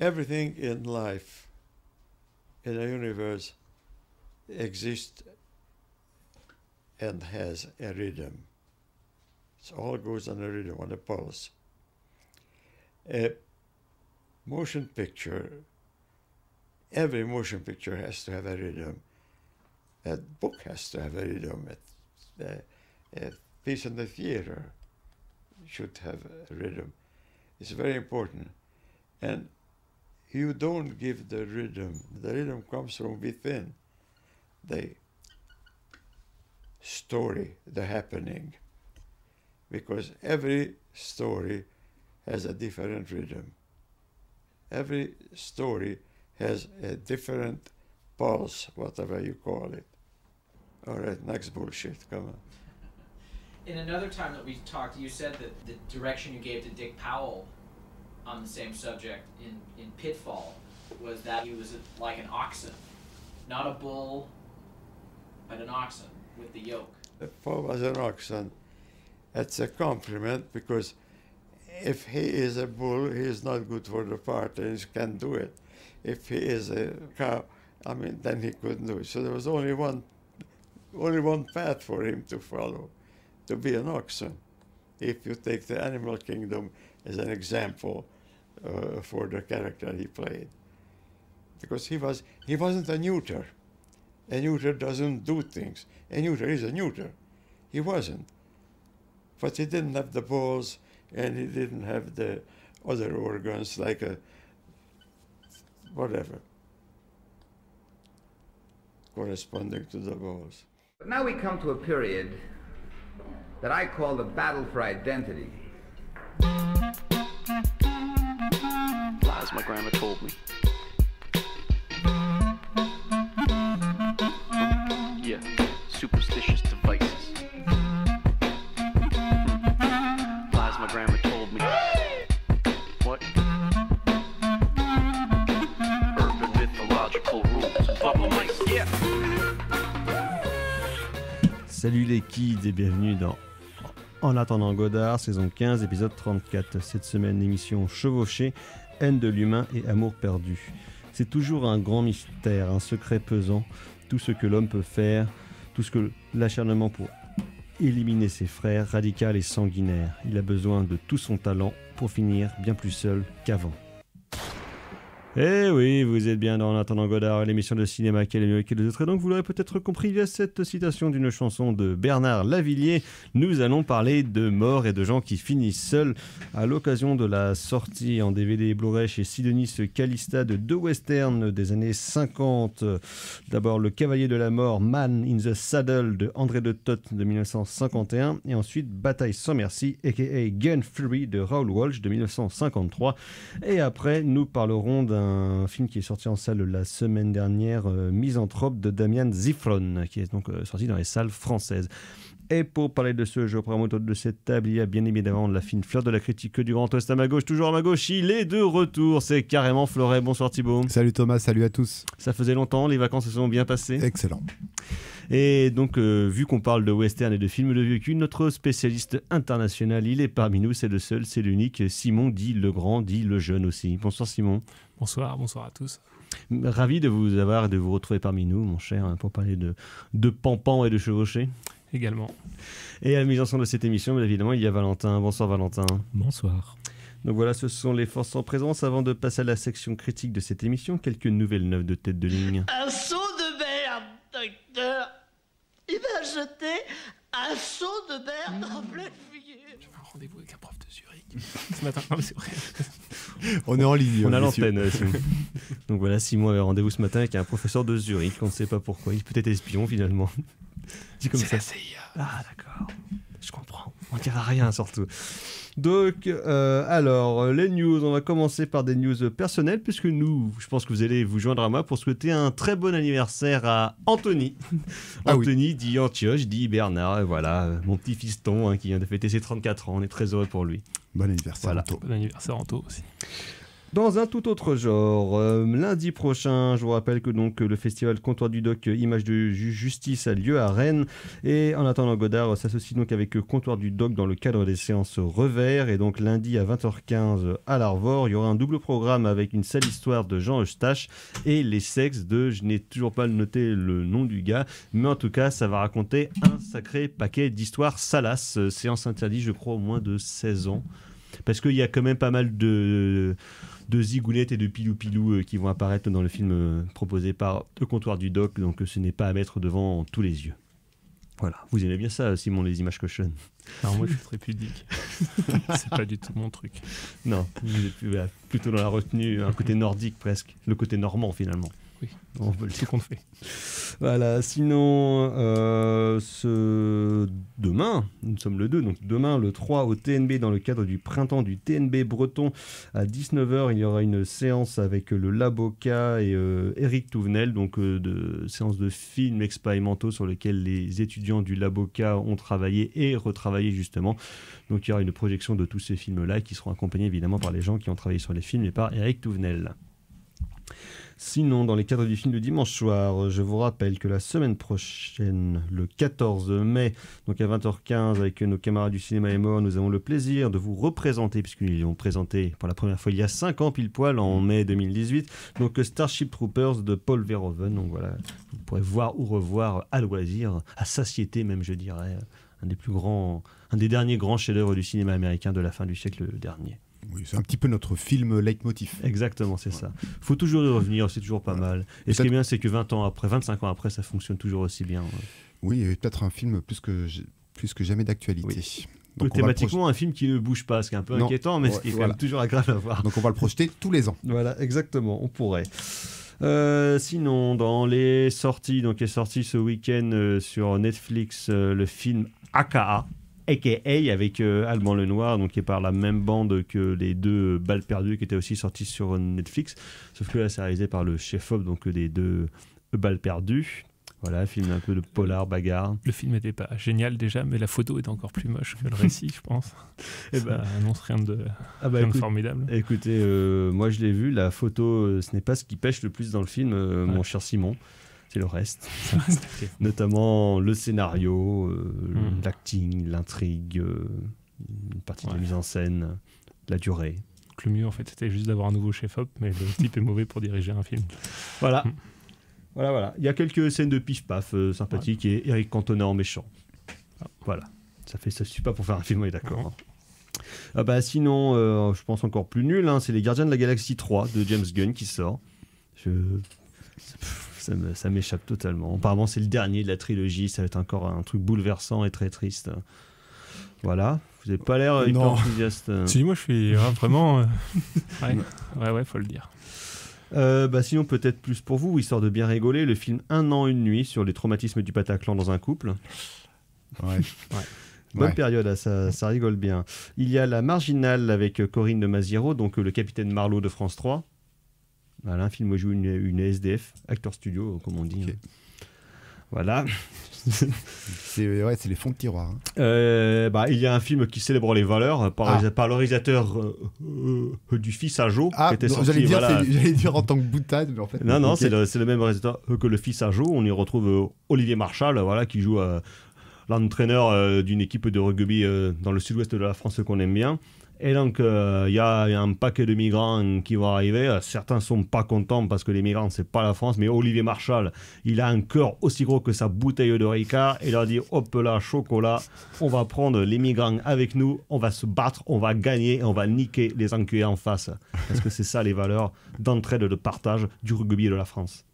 Everything in life, in the universe, exists and has a rhythm. It all goes on a rhythm, on a pulse. A motion picture, every motion picture has to have a rhythm. A book has to have a rhythm. A, a piece in the theater should have a rhythm. It's very important. And you don't give the rhythm. The rhythm comes from within the story, the happening. Because every story has a different rhythm. Every story has a different pulse, whatever you call it. All right, next bullshit, come on. In another time that we talked, you said that the direction you gave to Dick Powell on the same subject in, in Pitfall was that he was like an oxen, not a bull, but an oxen with the yoke. The Pope was an oxen. That's a compliment because if he is a bull, he is not good for the party. He can do it. If he is a cow, I mean, then he couldn't do it. So there was only one, only one path for him to follow, to be an oxen. If you take the animal kingdom as an example, uh, for the character he played. Because he, was, he wasn't a neuter. A neuter doesn't do things. A neuter is a neuter. He wasn't. But he didn't have the balls and he didn't have the other organs like a whatever corresponding to the balls. But now we come to a period that I call the battle for identity. my grandma told me. Yeah, superstitious devices. Lies my grandma told me. What? Urban mythological rules. Bubble mice, yeah. Salut les kids et bienvenue dans en attendant Godard, saison 15, épisode 34. Cette semaine, l'émission chevauchée haine de l'humain et amour perdu. C'est toujours un grand mystère, un secret pesant, tout ce que l'homme peut faire, tout ce que l'acharnement pour éliminer ses frères, radical et sanguinaire. Il a besoin de tout son talent pour finir bien plus seul qu'avant. Eh oui, vous êtes bien dans attendant Godard, l'émission de cinéma qui est mieux que les autres. Et donc, vous l'aurez peut-être compris via cette citation d'une chanson de Bernard Lavillier. Nous allons parler de morts et de gens qui finissent seuls à l'occasion de la sortie en DVD Blu-ray chez Sidonis Calista de deux westerns des années 50. D'abord, Le Cavalier de la Mort, Man in the Saddle de André de Toth de 1951. Et ensuite, Bataille sans merci, aka Gun Fury de Raoul Walsh de 1953. Et après, nous parlerons d'un un film qui est sorti en salle la semaine dernière, euh, Misanthrope de Damien Zifron, qui est donc euh, sorti dans les salles françaises. Et pour parler de ce jeu, programme autour de cette table, il y a bien évidemment la fine fleur de la critique du Grand Toast à ma gauche, toujours à ma gauche, il est de retour, c'est carrément Floret, bonsoir Thibault. Salut Thomas, salut à tous. Ça faisait longtemps, les vacances se sont bien passées. Excellent. Et donc, euh, vu qu'on parle de western et de films de vieux cul, notre spécialiste international, il est parmi nous, c'est le seul, c'est l'unique, Simon dit le grand, dit le jeune aussi. Bonsoir Simon. Bonsoir, bonsoir à tous. Ravi de vous avoir, et de vous retrouver parmi nous, mon cher, hein, pour parler de, de pampan et de chevauchés également. Et à la mise en scène de cette émission, mais évidemment, il y a Valentin. Bonsoir Valentin. Bonsoir. Donc voilà, ce sont les forces en présence. Avant de passer à la section critique de cette émission, quelques nouvelles neuves de tête de ligne. Un saut de merde, docteur il m'a jeté un seau de merde en mmh. pleine Je J'avais un rendez-vous avec un prof de Zurich ce matin. Non, mais c'est vrai. On est en ligne. On a l'antenne. Euh, Donc voilà, Simon avait rendez-vous ce matin avec un professeur de Zurich. On ne sait pas pourquoi. Il peut-être espion finalement. C'est comme ça. la CIA. Ah, d'accord. Je comprends. On dira rien surtout. Donc, euh, alors, les news, on va commencer par des news personnelles, puisque nous, je pense que vous allez vous joindre à moi pour souhaiter un très bon anniversaire à Anthony. Ah Anthony dit Antioche, dit Bernard, euh, voilà, mon petit fiston hein, qui vient de fêter ses 34 ans, on est très heureux pour lui. Bon anniversaire, Bon anniversaire, Anto aussi. Dans un tout autre genre, euh, lundi prochain, je vous rappelle que donc le festival Comptoir du Doc euh, Image de Justice a lieu à Rennes. Et en attendant, Godard euh, s'associe donc avec Comptoir du Doc dans le cadre des séances revers. Et donc lundi à 20h15 à l'Arvor, il y aura un double programme avec une sale histoire de Jean Eustache et les sexes de, je n'ai toujours pas noté le nom du gars, mais en tout cas, ça va raconter un sacré paquet d'histoires salaces. Séance interdite, je crois, au moins de 16 ans parce qu'il y a quand même pas mal de, de et de pilou-pilou euh, qui vont apparaître dans le film euh, proposé par Le comptoir du doc, donc euh, ce n'est pas à mettre devant tous les yeux. Voilà, vous aimez bien ça, Simon, les images cochonnes. Alors moi, je suis très pudique. c'est pas du tout mon truc. Non, plutôt dans la retenue, un côté nordique presque, le côté normand finalement. Oui, on veut ce qu'on fait. Voilà, sinon, euh, ce... demain, nous sommes le 2, donc demain, le 3 au TNB, dans le cadre du printemps du TNB breton, à 19h, il y aura une séance avec le Laboca et euh, Eric Touvenel, donc euh, de séance de films expérimentaux sur lesquels les étudiants du Laboca ont travaillé et retravaillé justement. Donc il y aura une projection de tous ces films-là qui seront accompagnés évidemment par les gens qui ont travaillé sur les films et par Eric Touvenel. Sinon, dans les cadres du film de dimanche soir, je vous rappelle que la semaine prochaine, le 14 mai, donc à 20h15, avec nos camarades du cinéma et mort, nous avons le plaisir de vous représenter, puisqu'ils l'ont présenté pour la première fois il y a 5 ans pile poil, en mai 2018, donc Starship Troopers de Paul Verhoeven. Donc voilà, vous pourrez voir ou revoir à loisir, à satiété même, je dirais, un des plus grands, un des derniers grands chefs-d'œuvre du cinéma américain de la fin du siècle dernier. Oui, c'est un petit peu notre film leitmotiv. Exactement, c'est ça. ça. faut toujours y revenir, c'est toujours pas mal. Et ce qui est bien, c'est que 20 ans après, 25 ans après, ça fonctionne toujours aussi bien. Oui, et peut-être un film plus que, plus que jamais d'actualité. thématiquement, un film qui ne bouge pas, ce qui est un peu inquiétant, mais ce qui est toujours agréable à voir. Donc on va le projeter tous les ans. Voilà, exactement, on pourrait. Euh, sinon, dans les sorties, donc est sorti ce week-end euh, sur Netflix euh, le film AKA, AKA avec euh, Le Lenoir, donc qui est par la même bande que les deux euh, Balles perdues qui étaient aussi sortis sur Netflix. Sauf que là, c'est réalisé par le chef-op donc euh, des deux euh, Balles perdues. Voilà, film un peu de polar, bagarre. Le film n'était pas génial déjà, mais la photo est encore plus moche que le récit, je pense. Et eh bah, ben. annonce rien de, ah bah, formidable. Écoutez, moi je l'ai vu, la photo, ce n'est pas ce qui pêche le plus dans le film, mon cher Simon c'est le reste. Notamment le scénario, euh, hmm. l'acting, l'intrigue, euh, une partie de la mise en scène, la durée. le mieux, en fait, c'était juste d'avoir un nouveau chef-op, mais le type est mauvais pour diriger un film. Voilà. Hmm. Voilà, voilà. Il y a quelques scènes de pif-paf euh, sympathiques et Eric Cantona en méchant. Ah. Voilà. Ça fait ça suffit pas pour faire un film, on est d'accord. Hein. Ah bah sinon, je pense encore plus nul, hein, c'est Les Gardiens de la Galaxie 3 de James Gunn qui sort. Je ça m'échappe totalement. Apparemment, c'est le dernier de la trilogie. Ça va être encore un truc bouleversant et très triste. Voilà. Vous n'avez pas l'air hyper enthousiaste. Si, moi, je suis vraiment. Euh, ouais. ouais, faut le dire. Euh, bah, sinon peut-être plus pour vous, histoire de bien rigoler, le film Un an, une nuit sur les traumatismes du Pataclan dans un couple. Ouais. Bonne période, hein, ça, ça, rigole bien. Il y a La Marginale avec euh, Corinne de Maziero, donc le capitaine Marlowe de France 3. Voilà, un film où joue une, SDF, acteur studio, comme on dit. Hein. Voilà. c'est les fonds de tiroir. Hein. Euh, bah, il y a un film qui célèbre les valeurs par, ah. par le réalisateur euh, euh, du fils à Joe. Ah, j'allais dire, dire, en tant que boutade, mais en fait. Non, non, c'est le, même réalisateur que le fils à Joe. On y retrouve Olivier Marchal, voilà, qui joue l'entraîneur d'une équipe de rugby dans le sud-ouest de la France qu'on aime bien. Et donc, il euh, y a un paquet de migrants qui vont arriver. Euh, certains sont pas contents parce que les migrants, c'est pas la France. Mais Olivier Marchal, il a un cœur aussi gros que sa bouteille de Ricard. Il a dit hop là, chocolat, on va prendre les migrants avec nous, on va se battre, on va gagner et on va niquer les enculés en face. Parce que c'est ça les valeurs d'entraide, de partage du rugby de la France.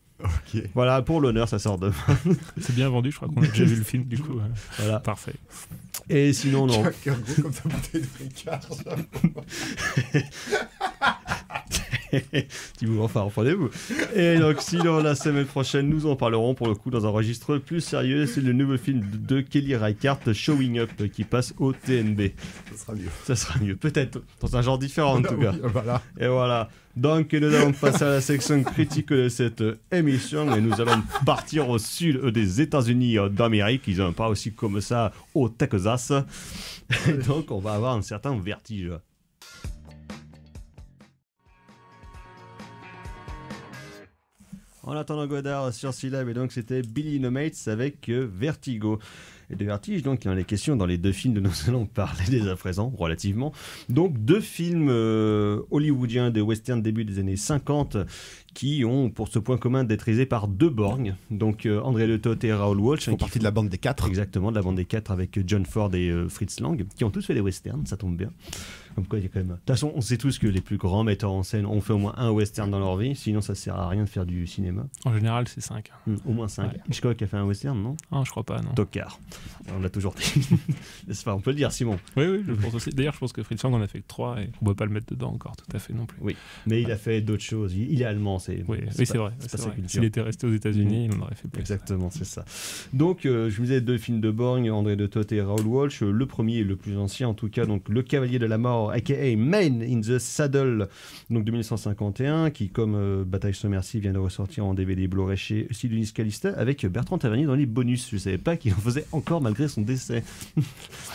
Voilà, pour l'honneur, ça sort demain. C'est bien vendu, je crois qu'on a déjà vu le film, du coup. Voilà. Parfait. Et sinon, non. comme ça, enfin vous Et donc, sinon, la semaine prochaine, nous en parlerons pour le coup dans un registre plus sérieux. C'est le nouveau film de Kelly Reichardt, Showing Up, qui passe au TNB. Ça sera mieux. Ça sera mieux, peut-être. Dans un genre différent, en ah tout cas. Et voilà. Donc nous allons passer à la section critique de cette émission et nous allons partir au sud des États-Unis d'Amérique. Ils n'ont pas aussi comme ça au Texas. donc on va avoir un certain vertige. En attendant Godard sur Syllab et donc c'était Billy No Mates avec euh, Vertigo et de vertige. Donc il en les questions dans les deux films dont nous allons parler dès à présent, relativement. Donc deux films euh, hollywoodiens de western début des années 50 qui ont pour ce point commun d'être réalisés par deux borgnes. Donc euh, André Le Tote et Raoul Walsh. qui font partie de la bande des quatre. Exactement, de la bande des quatre avec John Ford et euh, Fritz Lang, qui ont tous fait des westerns, ça tombe bien. Comme quoi, il y a quand même. De toute façon, on sait tous que les plus grands metteurs en scène ont fait au moins un western dans leur vie, sinon ça sert à rien de faire du cinéma. En général, c'est 5. Hmm, au moins 5. Hitchcock a fait un western, non Ah, je crois pas, non. Tocard. On l'a toujours dit. pas. on peut le dire, Simon. Oui, oui, je pense aussi. D'ailleurs, je pense que Fritz Lang en a fait que 3 et on ne peut pas le mettre dedans encore, tout à fait non plus. Oui, mais il a fait d'autres choses. Il, est allemand, c'est. Oui, c'est vrai. S'il était resté aux États-Unis, hmm. il en aurait fait plus. Exactement, c'est ça. Donc, euh, je vous disais deux films de Borgne, André de Toth et Raoul Walsh. Le premier et le plus ancien, en tout cas, donc Le Cavalier de la Mort aka Main in the Saddle, donc 1951 qui, comme euh, Bataille Bataille merci vient de ressortir en DVD Blu-ray chez Calista, avec Bertrand Tavernier dans les bonus. Je ne savais pas qu'il en faisait encore malgré son décès.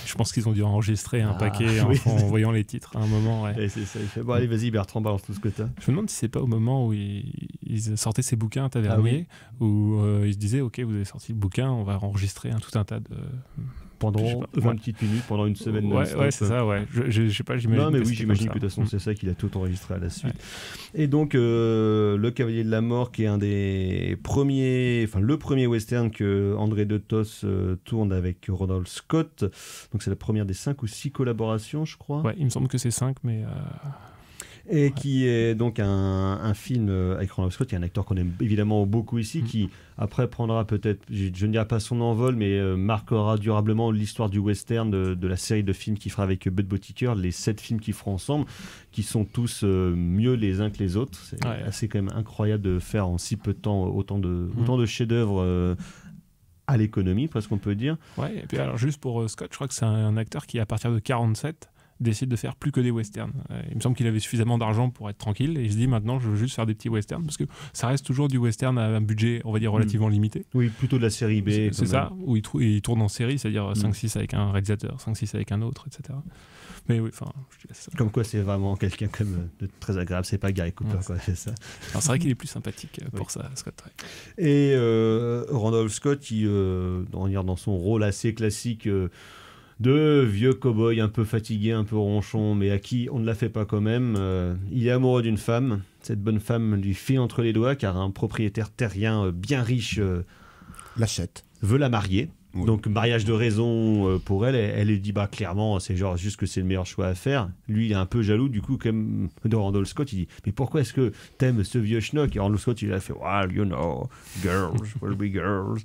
Je pense qu'ils ont dû enregistrer un ah, paquet en, voyant les titres à un moment. Ouais. Et c'est allez, vas-y, Bertrand, balance tout ce que as. Je me demande si c'est pas au moment où ils sortaient ces bouquins Tavernier, ah où euh, ils se disaient, OK, vous avez sorti le bouquin, on va enregistrer un, hein, tout un tas de pendant 20 petites minutes, pendant une semaine. Ouais, ouais c'est ça, ouais. Je, sais pas, j'imagine. Non, mais oui, j'imagine que de toute façon, c'est ça qu'il a tout enregistré à la suite. Et donc, euh, Le Cavalier de la Mort, qui est un des premiers, enfin, le premier western que André De Tos euh, tourne avec Ronald Scott. Donc, c'est la première des 5 ou 6 collaborations, je crois. Ouais, il me semble que c'est 5, mais. Euh, et qui est donc un, film euh, avec Ronald Scott, qui est un acteur qu'on aime évidemment beaucoup ici, mm. qui après prendra peut-être, je, ne dirais pas son envol, mais euh, marquera durablement l'histoire du western, de, la série de films qu'il fera avec Bud Boticker, les sept films qu'ils feront ensemble, qui sont tous euh, mieux les uns que les autres. C'est assez quand même incroyable de faire en si peu de temps autant de, mm. autant de chefs-d'œuvre. à l'économie, presque on peut dire. Ouais, et puis alors juste pour Scott, je crois que c'est un, un acteur qui, à partir de 47, décide de faire plus que des westerns. Euh, il me semble qu'il avait suffisamment d'argent pour être tranquille et il se dit maintenant je veux juste faire des petits westerns parce que ça reste toujours du western à un budget on va dire relativement hmm. limité. Oui, plutôt de la série B. C'est ça, où il, tourne en série, c'est-à-dire 5-6 hmm. avec un réalisateur, 5-6 avec un autre, etc. Mais oui, enfin, je ça. Comme quoi, c'est vraiment quelqu'un comme euh, de très agréable. C'est pas Gary Cooper ouais, quand fait ça. C'est vrai qu'il est plus sympathique euh, pour ça, Scott. Et Randolph Scott, qui, euh, dans son rôle assez classique, de vieux cow-boy un peu fatigué, un peu ronchon, mais à qui on ne la fait pas quand même. Euh, il est amoureux d'une femme. Cette bonne femme lui fait entre les doigts car un propriétaire terrien euh, bien riche euh, l'achète, veut la marier. Donc mariage de raison pour elle, elle lui dit bah clairement c'est genre juste que c'est le meilleur choix à faire. Lui il est un peu jaloux du coup comme de Randall Scott il dit mais pourquoi est-ce que t'aimes ce vieux schnock et Randall Scott il a fait well you know girls will be girls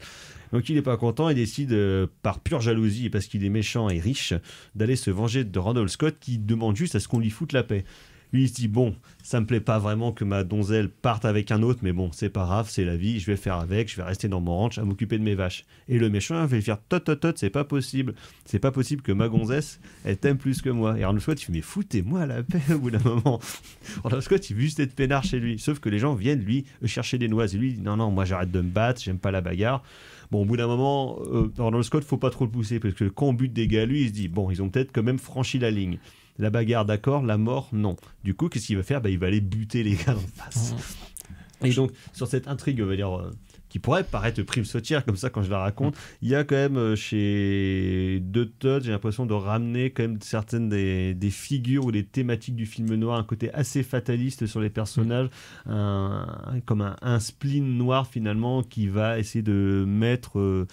donc il n'est pas content et décide, euh, par pure jalousie et parce qu'il est méchant et riche, d'aller se venger de Randall Scott qui demande juste à ce qu'on lui foute la paix. Lui, il se dit bon, ça me plaît pas vraiment que ma donzelle parte avec un autre, mais bon, c'est pas grave, c'est la vie, je vais faire avec, je vais rester dans mon ranch à m'occuper de mes vaches. Et le méchant va lui faire tot tot tot, c'est pas possible, c'est pas possible que ma gonzesse elle t'aime plus que moi. Et Randall Scott il fait mais foutez-moi la paix au bout d'un moment. Randall Scott il veut juste être peinard chez lui, sauf que les gens viennent lui chercher des noises et lui dit non non moi j'arrête de me battre, j'aime pas la bagarre. Bon, au bout d'un moment, euh, Arnold Scott, faut pas trop le pousser parce que quand on bute des gars, lui, il se dit bon, ils ont peut-être quand même franchi la ligne. La bagarre, d'accord, la mort, non. Du coup, qu'est-ce qu'il va faire bah, Il va aller buter les gars en face. Et donc, sur cette intrigue, on va dire, euh, qui pourrait paraître prime sautière comme ça quand je la raconte, mm. il y a quand même euh, chez chez Todd j'ai l'impression de ramener quand même certaines des, figures ou des thématiques du film noir, un côté assez fataliste sur les personnages, mm. comme un, spleen noir finalement qui va essayer de mettre euh,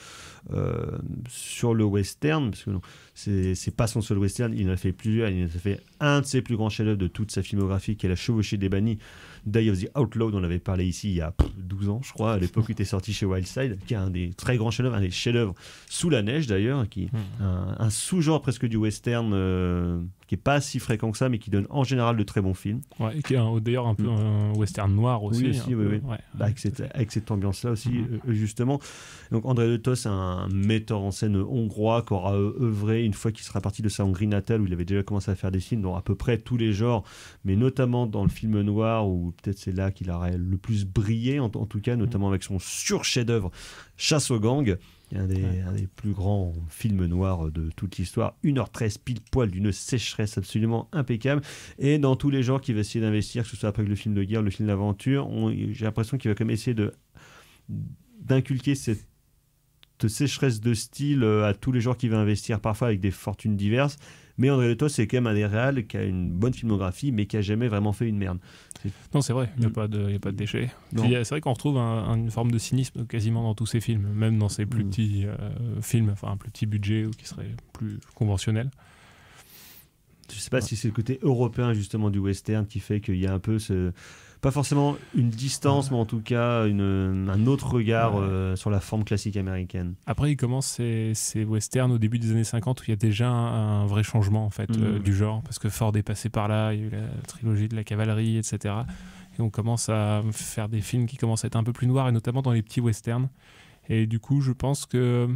sur le western, parce que non, c'est pas son seul western, il en a fait plusieurs, il en a fait un de ses plus grands chefs-d'œuvre de toute sa filmographie qui est La Chevauchée des Bannis. Day of the Outlaw, dont on avait parlé ici il y a 12 ans, je crois, à l'époque où était sorti chez Wildside, qui est un des très grands chefs-d'œuvre, un des chefs-d'œuvre sous la neige d'ailleurs, qui hmm. un, sous-genre presque du western. Euh, qui est pas si fréquent que ça, mais qui donne en général de très bons films. Ouais, et qui est d'ailleurs un peu mm. un western noir aussi. Oui, hein. oui, oui. Bah, avec cette, ambiance-là aussi, mm. euh, euh, justement. Donc André Letos, un metteur en scène hongrois qui aura euh, œuvré une fois qu'il sera parti de sa Hongrie natale, où il avait déjà commencé à faire des films dans à peu près tous les genres, mais notamment dans le film noir, où peut-être c'est là qu'il aurait le plus brillé, en, tout cas, notamment mm. avec son sur-chef-d'œuvre Chasse aux gangs un des, plus grands films noirs de toute l'histoire. 1h13 pile poil d'une sécheresse absolument impeccable. Et dans tous les genres qui va essayer d'investir, que ce soit après le film de guerre, le film d'aventure, j'ai l'impression qu'il va quand même essayer de d'inculquer cette sécheresse de style euh, à tous les genres qui va investir, parfois avec des fortunes diverses. Mais André Leto, c'est quand même un des réels qui a une bonne filmographie, mais qui a jamais vraiment fait une merde. Non, c'est vrai, il n'y a, mm. pas de, a pas de déchets. Euh, c'est vrai qu'on retrouve une forme de cynisme quasiment dans tous ses films, même dans ses plus mm. petits euh, films, enfin un plus petit budget ou qui serait plus conventionnel je sais pas si c'est le côté européen justement du western qui fait qu'il y a un peu ce, pas forcément une distance, mais en tout cas un autre regard euh, sur la forme classique américaine. Après, il commence ces westerns au début des années 50 où il y a déjà un, vrai changement en fait mm. euh, du genre, parce que Ford est passé par là, il y a eu la trilogie de la cavalerie, etc. Et on commence à faire des films qui commencent à être un peu plus noirs, et notamment dans les petits westerns. Et du coup, je pense que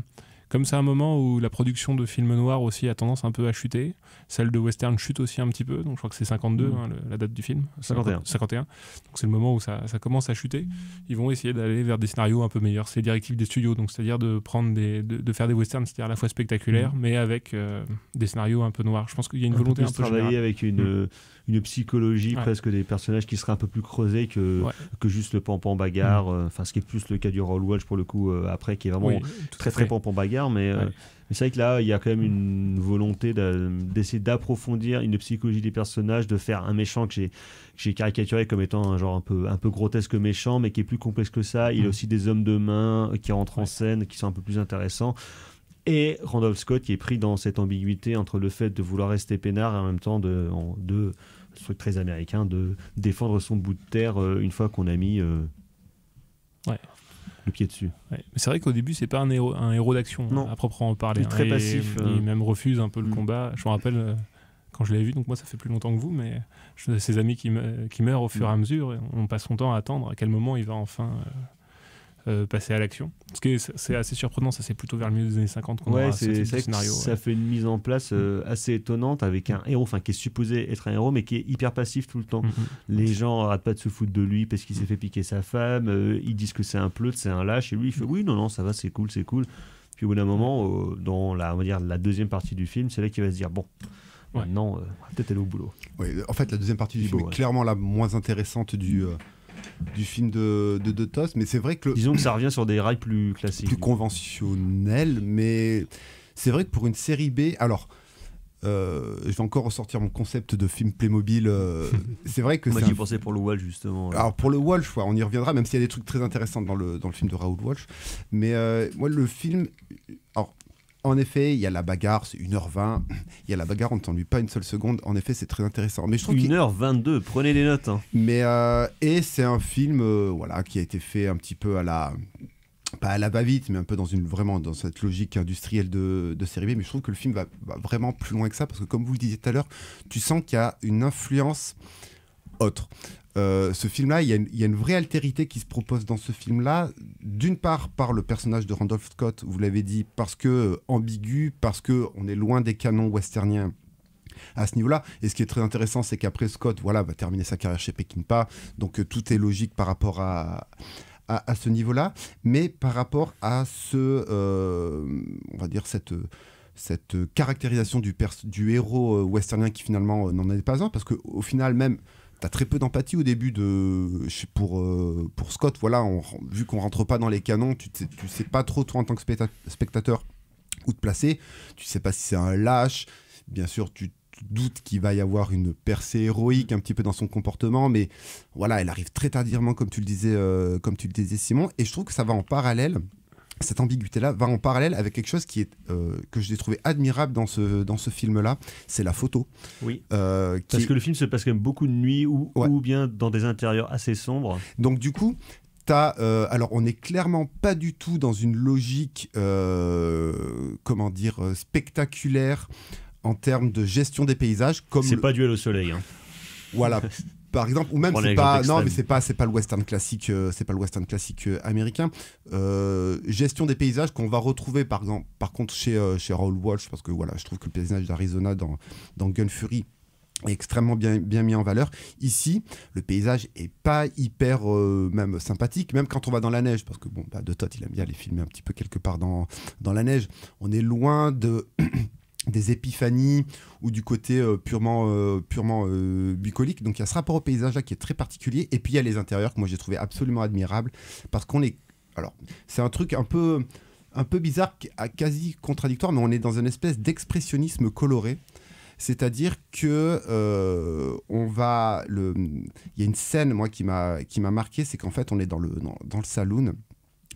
comme c'est un moment où la production de films noirs aussi a tendance un peu à chuter, celle de western chute aussi un petit peu, donc je crois que c'est 52 mm. hein, la date du film. 51. 51. Donc c'est le moment où ça, commence à chuter. Ils vont essayer d'aller vers des scénarios un peu meilleurs. C'est les directives des studios, donc c'est-à-dire de prendre des, de, faire des westerns, c'est-à-dire à la fois spectaculaires, mm. mais avec euh, des scénarios un peu noirs. Je pense qu'il y a une volonté de un travailler avec une. Mm une psychologie presque des personnages qui serait un peu plus creusée que, que juste le pampan bagarre, mm. euh, enfin ce qui est plus le cas du Roll watch pour le coup euh, après, qui est vraiment très, très très pampan bagarre, euh, mais. c'est vrai que là, il y a quand même mm. une volonté d'essayer d'approfondir une psychologie des personnages, de faire un méchant que j'ai caricaturé comme étant un genre un peu, un peu grotesque méchant, mais qui est plus complexe que ça. Il y a mm. aussi des hommes de main qui rentrent en scène, qui sont un peu plus intéressants. Et Randolph Scott qui est pris dans cette ambiguïté entre le fait de vouloir rester peinard et en même temps de, de truc très américain de défendre son bout de terre euh, une fois qu'on a mis euh, le pied dessus. C'est vrai qu'au début, c'est pas un héros, un héros d'action hein, à proprement parler. Il est hein. très passif. Euh. il même refuse un peu le mm. combat. Je me rappelle quand je l'ai vu, donc moi ça fait plus longtemps que vous, mais je, ses amis qui, qui, meurent au fur et mm. à mesure, on passe son temps à attendre à quel moment il va enfin euh, passer à l'action. Ce que c'est assez surprenant, ça c'est plutôt vers le milieu des années 50 qu'on ouais, a ce, scénario. Ça fait une mise en place euh, mm. assez étonnante avec un héros enfin qui est supposé être un héros mais qui est hyper passif tout le temps. Mm-hmm. Les gens n'arrêtent pas de se foutre de lui parce qu'il s'est mm. fait piquer sa femme, euh, ils disent que c'est un pleutre, c'est un lâche et lui il fait oui non non ça va c'est cool c'est cool. Puis au bout d'un moment dans la la deuxième partie du film c'est là qu'il va se dire bon ouais. maintenant peut-être aller au boulot. en fait la deuxième partie du film clairement la moins intéressante du du film de, de, Mais c'est vrai que. Disons que ça revient sur des rails plus classiques. Plus conventionnels, mais c'est vrai que pour une série B. Alors. Euh, je vais encore ressortir mon concept de film Playmobil. Euh, c'est vrai que. Moi, j'y pensais pour le Walsh, justement. Alors, pour le Walsh, on y reviendra, même s'il y a des trucs très intéressants dans le, dans le film de Raoul Walsh. Mais euh, moi, le film. Alors, en effet, il y a la bagarre, c'est 1h20. Il y a la bagarre, on ne t'ennuie pas une seule seconde. En effet, c'est très intéressant. Mais je trouve 1h22, prenez les notes. Hein. Mais euh, et c'est un film euh, voilà, qui a été fait un petit peu à la pas à la va-vite, mais un peu dans une vraiment dans cette logique industrielle de, série B. Mais je trouve que le film va, vraiment plus loin que ça parce que comme vous le disiez tout à l'heure, tu sens qu'il y a une influence autre. Euh, ce film-là, il y, a une vraie altérité qui se propose dans ce film-là. D'une part, par le personnage de Randolph Scott, vous l'avez dit, parce que euh, ambigu, parce que on est loin des canons westerniens à ce niveau-là. Et ce qui est très intéressant, c'est qu'après Scott, voilà, va terminer sa carrière chez Peckinpah, donc euh, tout est logique par rapport à, à, ce niveau-là, mais par rapport à ce, on va dire cette cette caractérisation du, du héros westernien qui finalement n'en est pas un, parce qu'au final même, t'as très peu d'empathie au début de pour euh, pour Scott voilà vu qu'on rentre pas dans les canons tu sais, sais pas trop toi en tant que spectateur où te placer tu sais pas si c'est un lâche bien sûr tu doutes qu'il va y avoir une percée héroïque un petit peu dans son comportement mais voilà elle arrive très tardivement comme tu le disais euh, comme tu le disais Simon et je trouve que ça va en parallèle cette ambiguïté-là va en parallèle avec quelque chose qui est euh, que j'ai trouvé admirable dans ce dans ce film-là, c'est la photo. Oui. Euh, Parce que le film se passe quand même beaucoup de nuit ou, ou bien dans des intérieurs assez sombres. Donc du coup. As, euh, alors, on n'est clairement pas du tout dans une logique, comment dire, spectaculaire en termes de gestion des paysages. Comme c'est pas duel au soleil. Hein. Voilà, par exemple, ou même c'est pas, non, mais c'est pas, c'est pas le western classique, euh, c'est pas le western classique euh, américain. Euh, gestion des paysages qu'on va retrouver par par contre chez chez Raoul Walsh, parce que voilà, je trouve que le paysage d'Arizona dans dans Gun Fury est extrêmement bien, bien mis en valeur. Ici, le paysage est pas hyper même sympathique, même quand on va dans la neige, parce que bon, bah, De Tot, il aime bien les filmer un petit peu quelque part dans, dans la neige. On est loin de des épiphanies ou du côté euh, purement, euh, purement euh, bucolique. Donc il y a ce rapport au paysage là qui est très particulier. Et puis il y a les intérieurs que moi j'ai trouvé absolument admirables parce qu'on est Alors c'est un truc un peu, un peu bizarre, quasi contradictoire, mais on est dans une espèce d'expressionnisme coloré. C'est-à-dire que on va le, il y a une scène moi qui m'a qui m'a marqué, c'est qu'en fait on est dans le dans le saloon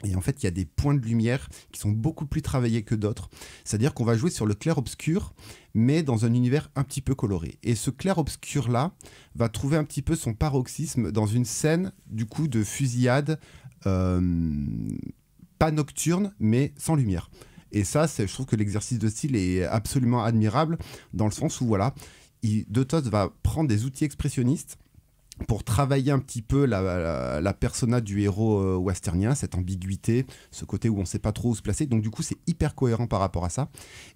et en fait, il y a des points de lumière qui sont beaucoup plus travaillés que d'autres. C'est-à-dire qu'on va jouer sur le clair-obscur, mais dans un univers un petit peu coloré. Et ce clair-obscur-là va trouver un petit peu son paroxysme dans une scène, du coup, de fusillade, euh, pas nocturne, mais sans lumière. Et ça, je trouve que l'exercice de style est absolument admirable, dans le sens où, voilà, il, De va prendre des outils expressionnistes pour travailler un petit peu la, persona du héros euh, westernien, cette ambiguïté, ce côté où on ne sait pas trop où se placer. Donc du coup, c'est hyper cohérent par rapport à ça.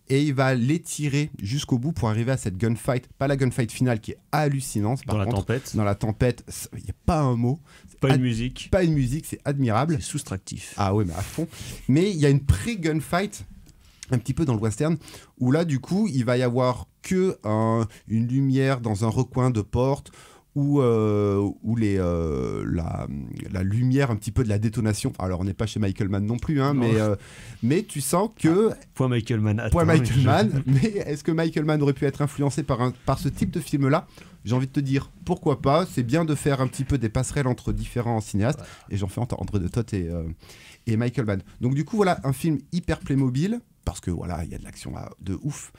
Et il va l'étirer jusqu'au bout pour arriver à cette gunfight, pas la gunfight finale qui est hallucinante. Par dans la tempête. Dans la tempête, il n'y a pas un mot. Pas une musique. Pas une musique, c'est admirable. C'est soustractif. Ah ouais, mais à fond. Mais il y a une pré-gunfight un petit peu dans le western, où là, du coup, il va y avoir que un, une lumière dans un recoin de porte, ou euh, les, euh, la, lumière un petit peu de la détonation. Alors, on n'est pas chez Michael Mann non plus, hein, mais, euh, mais tu sens que. Ah, point Michael Mann. point Michael Mann. Mais est-ce que Michael Mann aurait pu être influencé par, par ce type de film-là J'ai envie de te dire, pourquoi pas C'est bien de faire un petit peu des passerelles entre différents cinéastes. Et j'en fais entre André de Toth et, et Michael Mann. Donc, du coup, voilà, un film hyper mobile parce que voilà, il y a de l'action de ouf.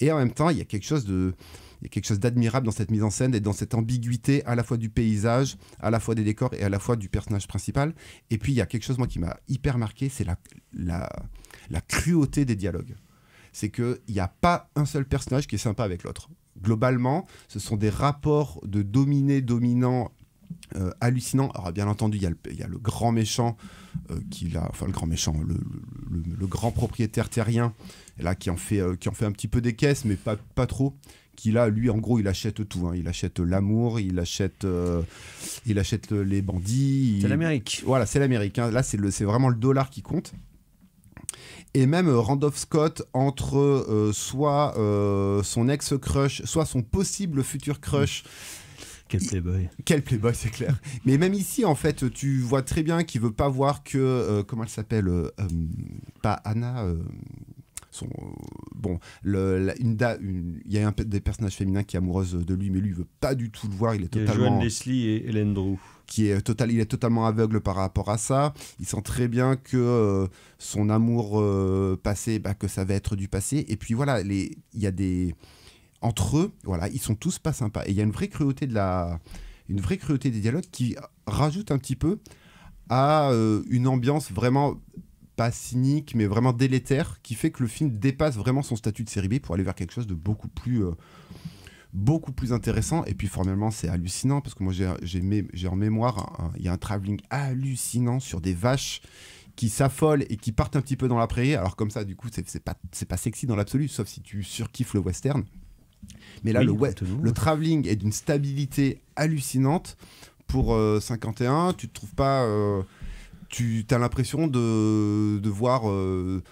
Et en même temps, il y a quelque chose de il y a quelque chose d'admirable dans cette mise en scène et dans cette ambiguïté à la fois du paysage, à la fois des décors et à la fois du personnage principal. Et puis il y a quelque chose moi qui m'a hyper marqué, c'est la, la, la cruauté des dialogues. C'est qu'il n'y a pas un seul personnage qui est sympa avec l'autre. Globalement, ce sont des rapports de dominé-dominant euh, hallucinant. Alors bien entendu, il y, y, a le grand méchant euh, qui enfin le grand méchant, le, le, grand propriétaire terrien là qui en fait euh, qui en fait un petit peu des caisses, mais pas pas trop, qui a, lui, en gros, il achète tout. Hein. Il achète l'amour, il achète, euh, il achète les bandits. C'est l'Amérique. Voilà, c'est l'Amérique. Hein. Là, c'est le, c'est vraiment le dollar qui compte. Et même euh, Randolph Scott entre euh, soit son ex-crush, soit son possible futur crush. Mmh. Quel playboy. Quel playboy, c'est clair. Mais même ici, en fait, tu vois très bien qu'il veut pas voir que. comment elle s'appelle Pas Anna euh, bon, le, il y a un des personnages féminins qui est amoureuse de lui, mais lui il veut pas du tout le voir. Il est totalement. Leslie et Hélène Drew. Qui est total, il est totalement aveugle par rapport à ça. Il sent très bien que euh, son amour euh, passé, bah, que ça va être du passé. Et puis voilà, les, il y a des entre eux, voilà, ils sont tous pas sympas. Et il y a une vraie cruauté de la, une vraie cruauté des dialogues qui rajoute un petit peu à une ambiance vraiment pas cynique, mais vraiment délétère, qui fait que le film dépasse vraiment son statut de série B pour aller vers quelque chose de beaucoup plus, euh, beaucoup plus intéressant. Et puis formellement, c'est hallucinant, parce que moi j'ai en mémoire, il y a un travelling hallucinant sur des vaches qui s'affolent et qui partent un petit peu dans la prairie. Alors comme ça, du coup, c'est pas, pas sexy dans l'absolu, sauf si tu surkiffes le western. Mais là, le, le travelling est d'une stabilité hallucinante. Pour 51, euh, tu te trouves pas... Euh, tu as l'impression de, voir. Euh,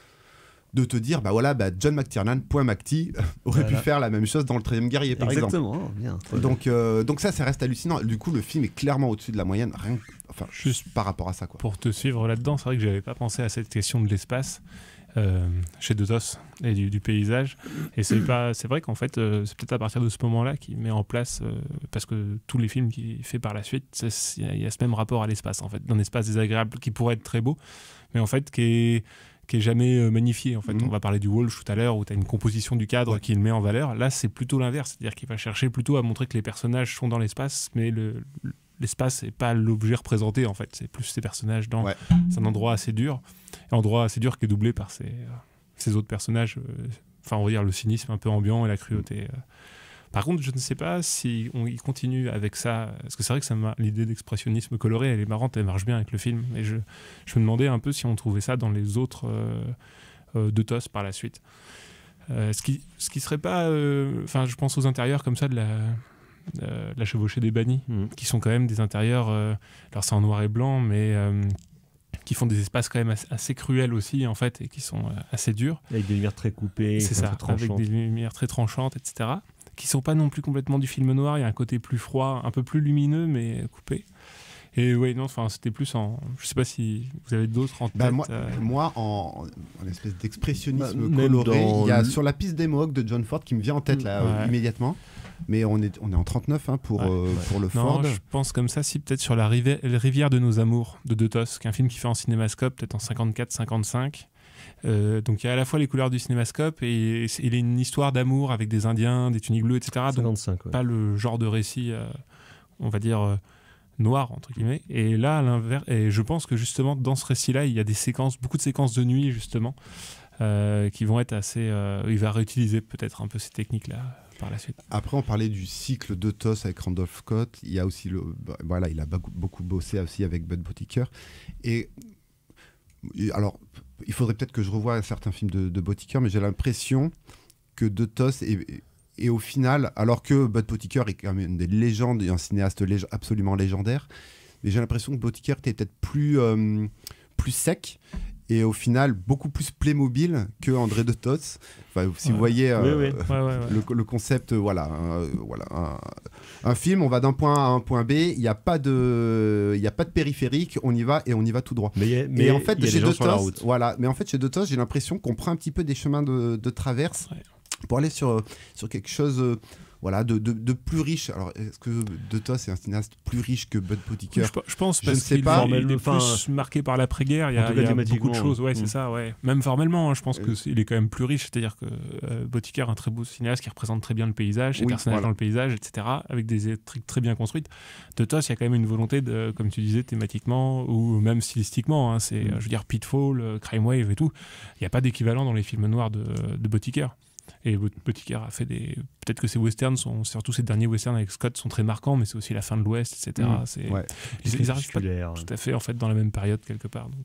de te dire, bah voilà, bah John McTiernan, point McTee, aurait pu faire la même chose dans le 3ème guerrier, par Exactement, hein, Bien, donc, euh, donc ça, ça reste hallucinant. Du coup, le film est clairement au-dessus de la moyenne, enfin, juste par rapport à ça. Quoi. Pour te suivre là-dedans, c'est vrai que j'avais pas pensé à cette question de l'espace. Euh, chez Dotos et du, paysage. Et c'est pas, c'est vrai qu'en fait, euh, c'est peut-être à partir de ce moment-là qu'il met en place, euh, parce que tous les films qu'il fait par la suite, il y, a ce même rapport à l'espace, en fait, d'un espace désagréable qui pourrait être très beau, mais en fait qui est qui est jamais magnifié en fait. Mhm. On va parler du Walsh tout à l'heure où tu as une composition du cadre qui le met en valeur. Là, c'est plutôt l'inverse, c'est-à-dire qu'il va chercher plutôt à montrer que les personnages sont dans l'espace, mais le, l'espace n'est pas l'objet représenté en fait. C'est plus ces personnages dans. C'est un endroit assez dur. Un endroit assez dur qui est doublé par ces, euh, ces autres personnages. Euh, enfin, on va dire le cynisme un peu ambiant et la cruauté. Mm. Euh. Par contre, je ne sais pas si on y continue avec ça. Parce que c'est vrai que ça l'idée d'expressionnisme coloré, elle est marrante, elle marche bien avec le film. Et je, je me demandais un peu si on trouvait ça dans les autres deux tosses par la suite. ce qui ce qui serait pas enfin je pense aux intérieurs comme ça de la euh, la Chevauchée des Bannis, mm. qui sont quand même des intérieurs, euh, alors c'est en noir et blanc, mais euh, qui font des espaces quand même assez, cruels aussi en fait et qui sont assez durs avec des lumières très coupées c'est ça avec des lumières très tranchantes etc qui sont pas non plus complètement du film noir il y a un côté plus froid un peu plus lumineux mais coupé et oui, non, enfin, c'était plus en. Je sais pas si vous avez d'autres en bah, moi, en, espèce d'expressionnisme bah, coloré, il y a sur la piste des Mohawks de John Ford qui me vient en tête mm. là immédiatement. Mais on est, on est en 39 hein, pour, euh, pour le non, Je pense comme ça, si peut-être sur la rivière, de nos amours de De est un film qui fait en cinémascope peut-être en 54-55. Euh, donc il y a à la fois les couleurs du cinémascope et, il est une histoire d'amour avec des Indiens, des tuniques bleues, etc. Pas le genre de récit, euh, on va dire noir entre guillemets et là à l'inverse et je pense que justement dans ce récit là il y a des séquences beaucoup de séquences de nuit justement qui vont être assez il va réutiliser peut-être un peu ces techniques là par la suite. Après, on parlait du cycle de Tos avec Randolph Scott. Il y a aussi le, bah, voilà, il a beaucoup, bossé aussi avec Bud Botiker. Et alors, il faudrait peut-être que je revoie certains films de, de Botiker, mais j'ai l'impression que De Tos est, et au final, alors que Bud Botiker est quand même une légendes et un cinéaste absolument légendaire, mais j'ai l'impression que Botiker était peut-être plus, euh, plus sec et au final beaucoup plus Playmobil que André de Tots. si vous voyez euh, le, concept, euh, voilà, euh, voilà un, film, on va d'un point A à un point B, il n'y a pas de, il a pas de périphérique, on y va et on y va tout droit. Mais, en fait, chez de Tots, voilà, mais en fait chez de Tots, j'ai l'impression qu'on prend un petit peu des chemins de, de traverse pour aller sur sur quelque chose voilà, de, plus riche. Alors, est-ce que De Tos est un cinéaste plus riche que Bud je, pense, je parce ne sais pas. est plus marqué par l'après-guerre. Il y a, beaucoup de choses. Ouais, c'est ça. Ouais. Même formellement, hein, je pense euh, qu'il est quand même plus riche. C'est-à-dire que euh, est un très beau cinéaste qui représente très bien le paysage, ses personnages dans le paysage, etc., avec des trucs très bien construites. De Tos, il y a quand même une volonté, de, comme tu disais, thématiquement ou même stylistiquement. Hein, c'est, mm. je veux dire, Pitfall, euh, Crime Wave et tout. Il n'y a pas d'équivalent dans les films noirs de, de et petit gar a fait des. Peut-être que ces westerns sont, surtout ces derniers westerns avec Scott, sont très marquants, mais c'est aussi la fin de l'Ouest, etc. ils, arrivent pas tout à fait en fait dans la même période quelque part. Donc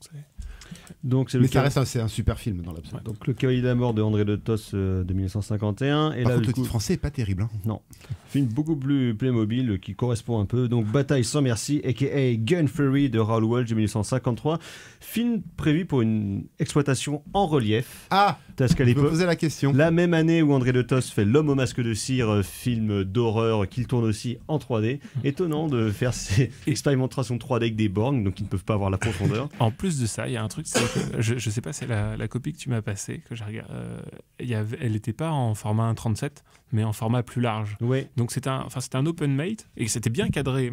donc, Mais ça reste c'est un super film dans l'absolu. Donc Le Cavalier de la Mort de André de Tos euh, de 1951. Et là, le titre français est pas terrible. Hein. Non. Film beaucoup plus Playmobil euh, qui correspond un peu. Donc Bataille sans merci, a.k.a. Gun Fury de Raoul Walsh de 1953. Film prévu pour une exploitation en relief. Ah ce qu'à l'époque. poser la question. La même année où André de Tos fait L'homme au masque de cire, euh, film d'horreur qu'il tourne aussi en 3D. Étonnant de faire ces expérimentations 3D avec des bornes, donc ils ne peuvent pas avoir la profondeur. en plus de ça, il y a un truc je, je, sais pas, c'est la, copie que tu m'as passée, que euh, elle n'était pas en format 1.37, mais en format plus large. Ouais. Donc c'était un, enfin, un open mate, et c'était bien cadré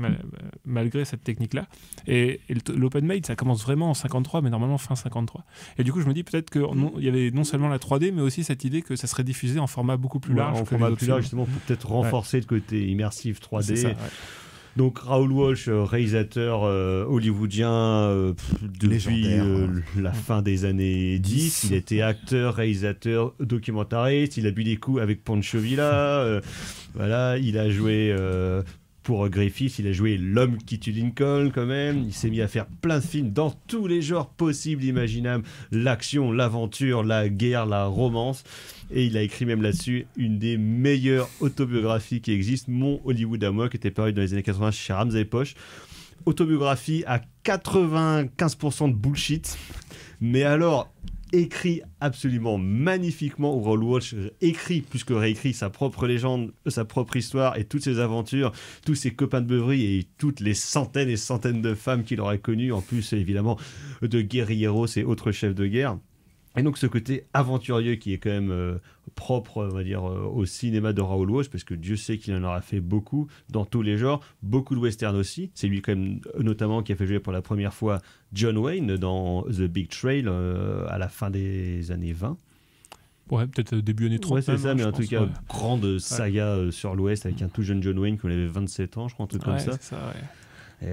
malgré cette technique-là. Et, l'open mate, ça commence vraiment en 53, mais normalement fin 53. Et du coup, je me dis peut-être qu'il y avait non seulement la 3D, mais aussi cette idée que ça serait diffusé en format beaucoup plus large. en format plus large, justement, pour peut-être renforcer le côté immersif 3D. Donc Raoul Walsh, euh, réalisateur euh, hollywoodien euh, depuis hein. la fin des années 10, il était acteur, réalisateur, documentariste, il a bu des coups avec Pancho Villa, voilà, il a joué pour Griffith, il a joué l'homme qui tue Lincoln quand même. Il s'est mis à faire plein de films dans tous les genres possibles, imaginables. L'action, l'aventure, la guerre, la romance. Et il a écrit même là-dessus une des meilleures autobiographies qui existent, Mon Hollywood à moi, qui était paru dans les années 80 chez Ramsay Poche. Autobiographie à 95% de bullshit, mais alors écrit absolument magnifiquement où Raoul écrit plus que réécrit sa propre légende, euh, sa propre histoire et toutes ses aventures, tous ses copains de beuverie et toutes les centaines et centaines de femmes qu'il aurait connues, en plus évidemment de guerrieros et autres chefs de guerre. Et donc ce côté aventurieux qui est quand même euh, propre, on va dire, euh, au cinéma de Raoul Walsh, parce que Dieu sait qu'il en aura fait beaucoup dans tous les genres, beaucoup de westerns aussi. C'est lui quand même notamment qui a fait jouer pour la première fois John Wayne dans The Big Trail euh, à la fin des années 20. Ouais, peut-être début années 30. Ouais, c'est ça, hein, mais en tout cas, grande saga sur l'Ouest avec un tout jeune John Wayne qui avait 27 ans, je crois, un truc comme ça. ça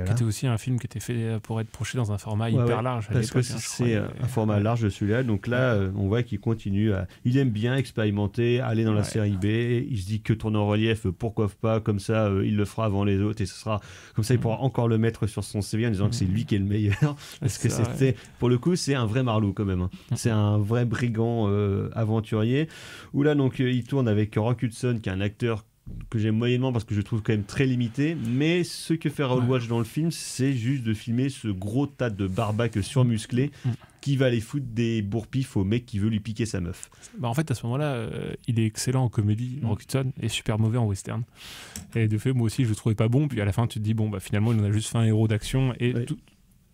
c'était aussi un film qui était fait pour être projeté dans un format hyper large. Parce que hein, c'est un format large celui-là. Donc là, euh, on voit qu'il continue à. Il aime bien expérimenter, aller dans la série B. Il se dit que tourner en relief, pourquoi pas Comme ça, euh, il le fera avant les autres et ce sera. Comme ça, il mm. pourra encore le mettre sur son CV en disant que c'est lui mm. qui est le meilleur. parce que c'était. Pour le coup, c'est un vrai Marlou quand même. Hein. Mm. C'est un vrai brigand euh, aventurier. Où là, donc, il tourne avec Rock Hudson, qui est un acteur que j'aime moyennement parce que je trouve quand même très limité. Mais ce que fait Raoul Walsh dans le film, c'est juste de filmer ce gros tas de barbaques mm. surmusclés mm. qui va aller foutre des bourpifs au mec qui veut lui piquer sa meuf. Bah en fait, à ce moment-là, euh, il est excellent en comédie, mm. en Hudson et super mauvais en western. Et de fait, moi aussi, je le trouvais pas bon. Puis à la fin, tu te dis, bon, bah finalement, il en a juste fait un héros d'action. Et tout,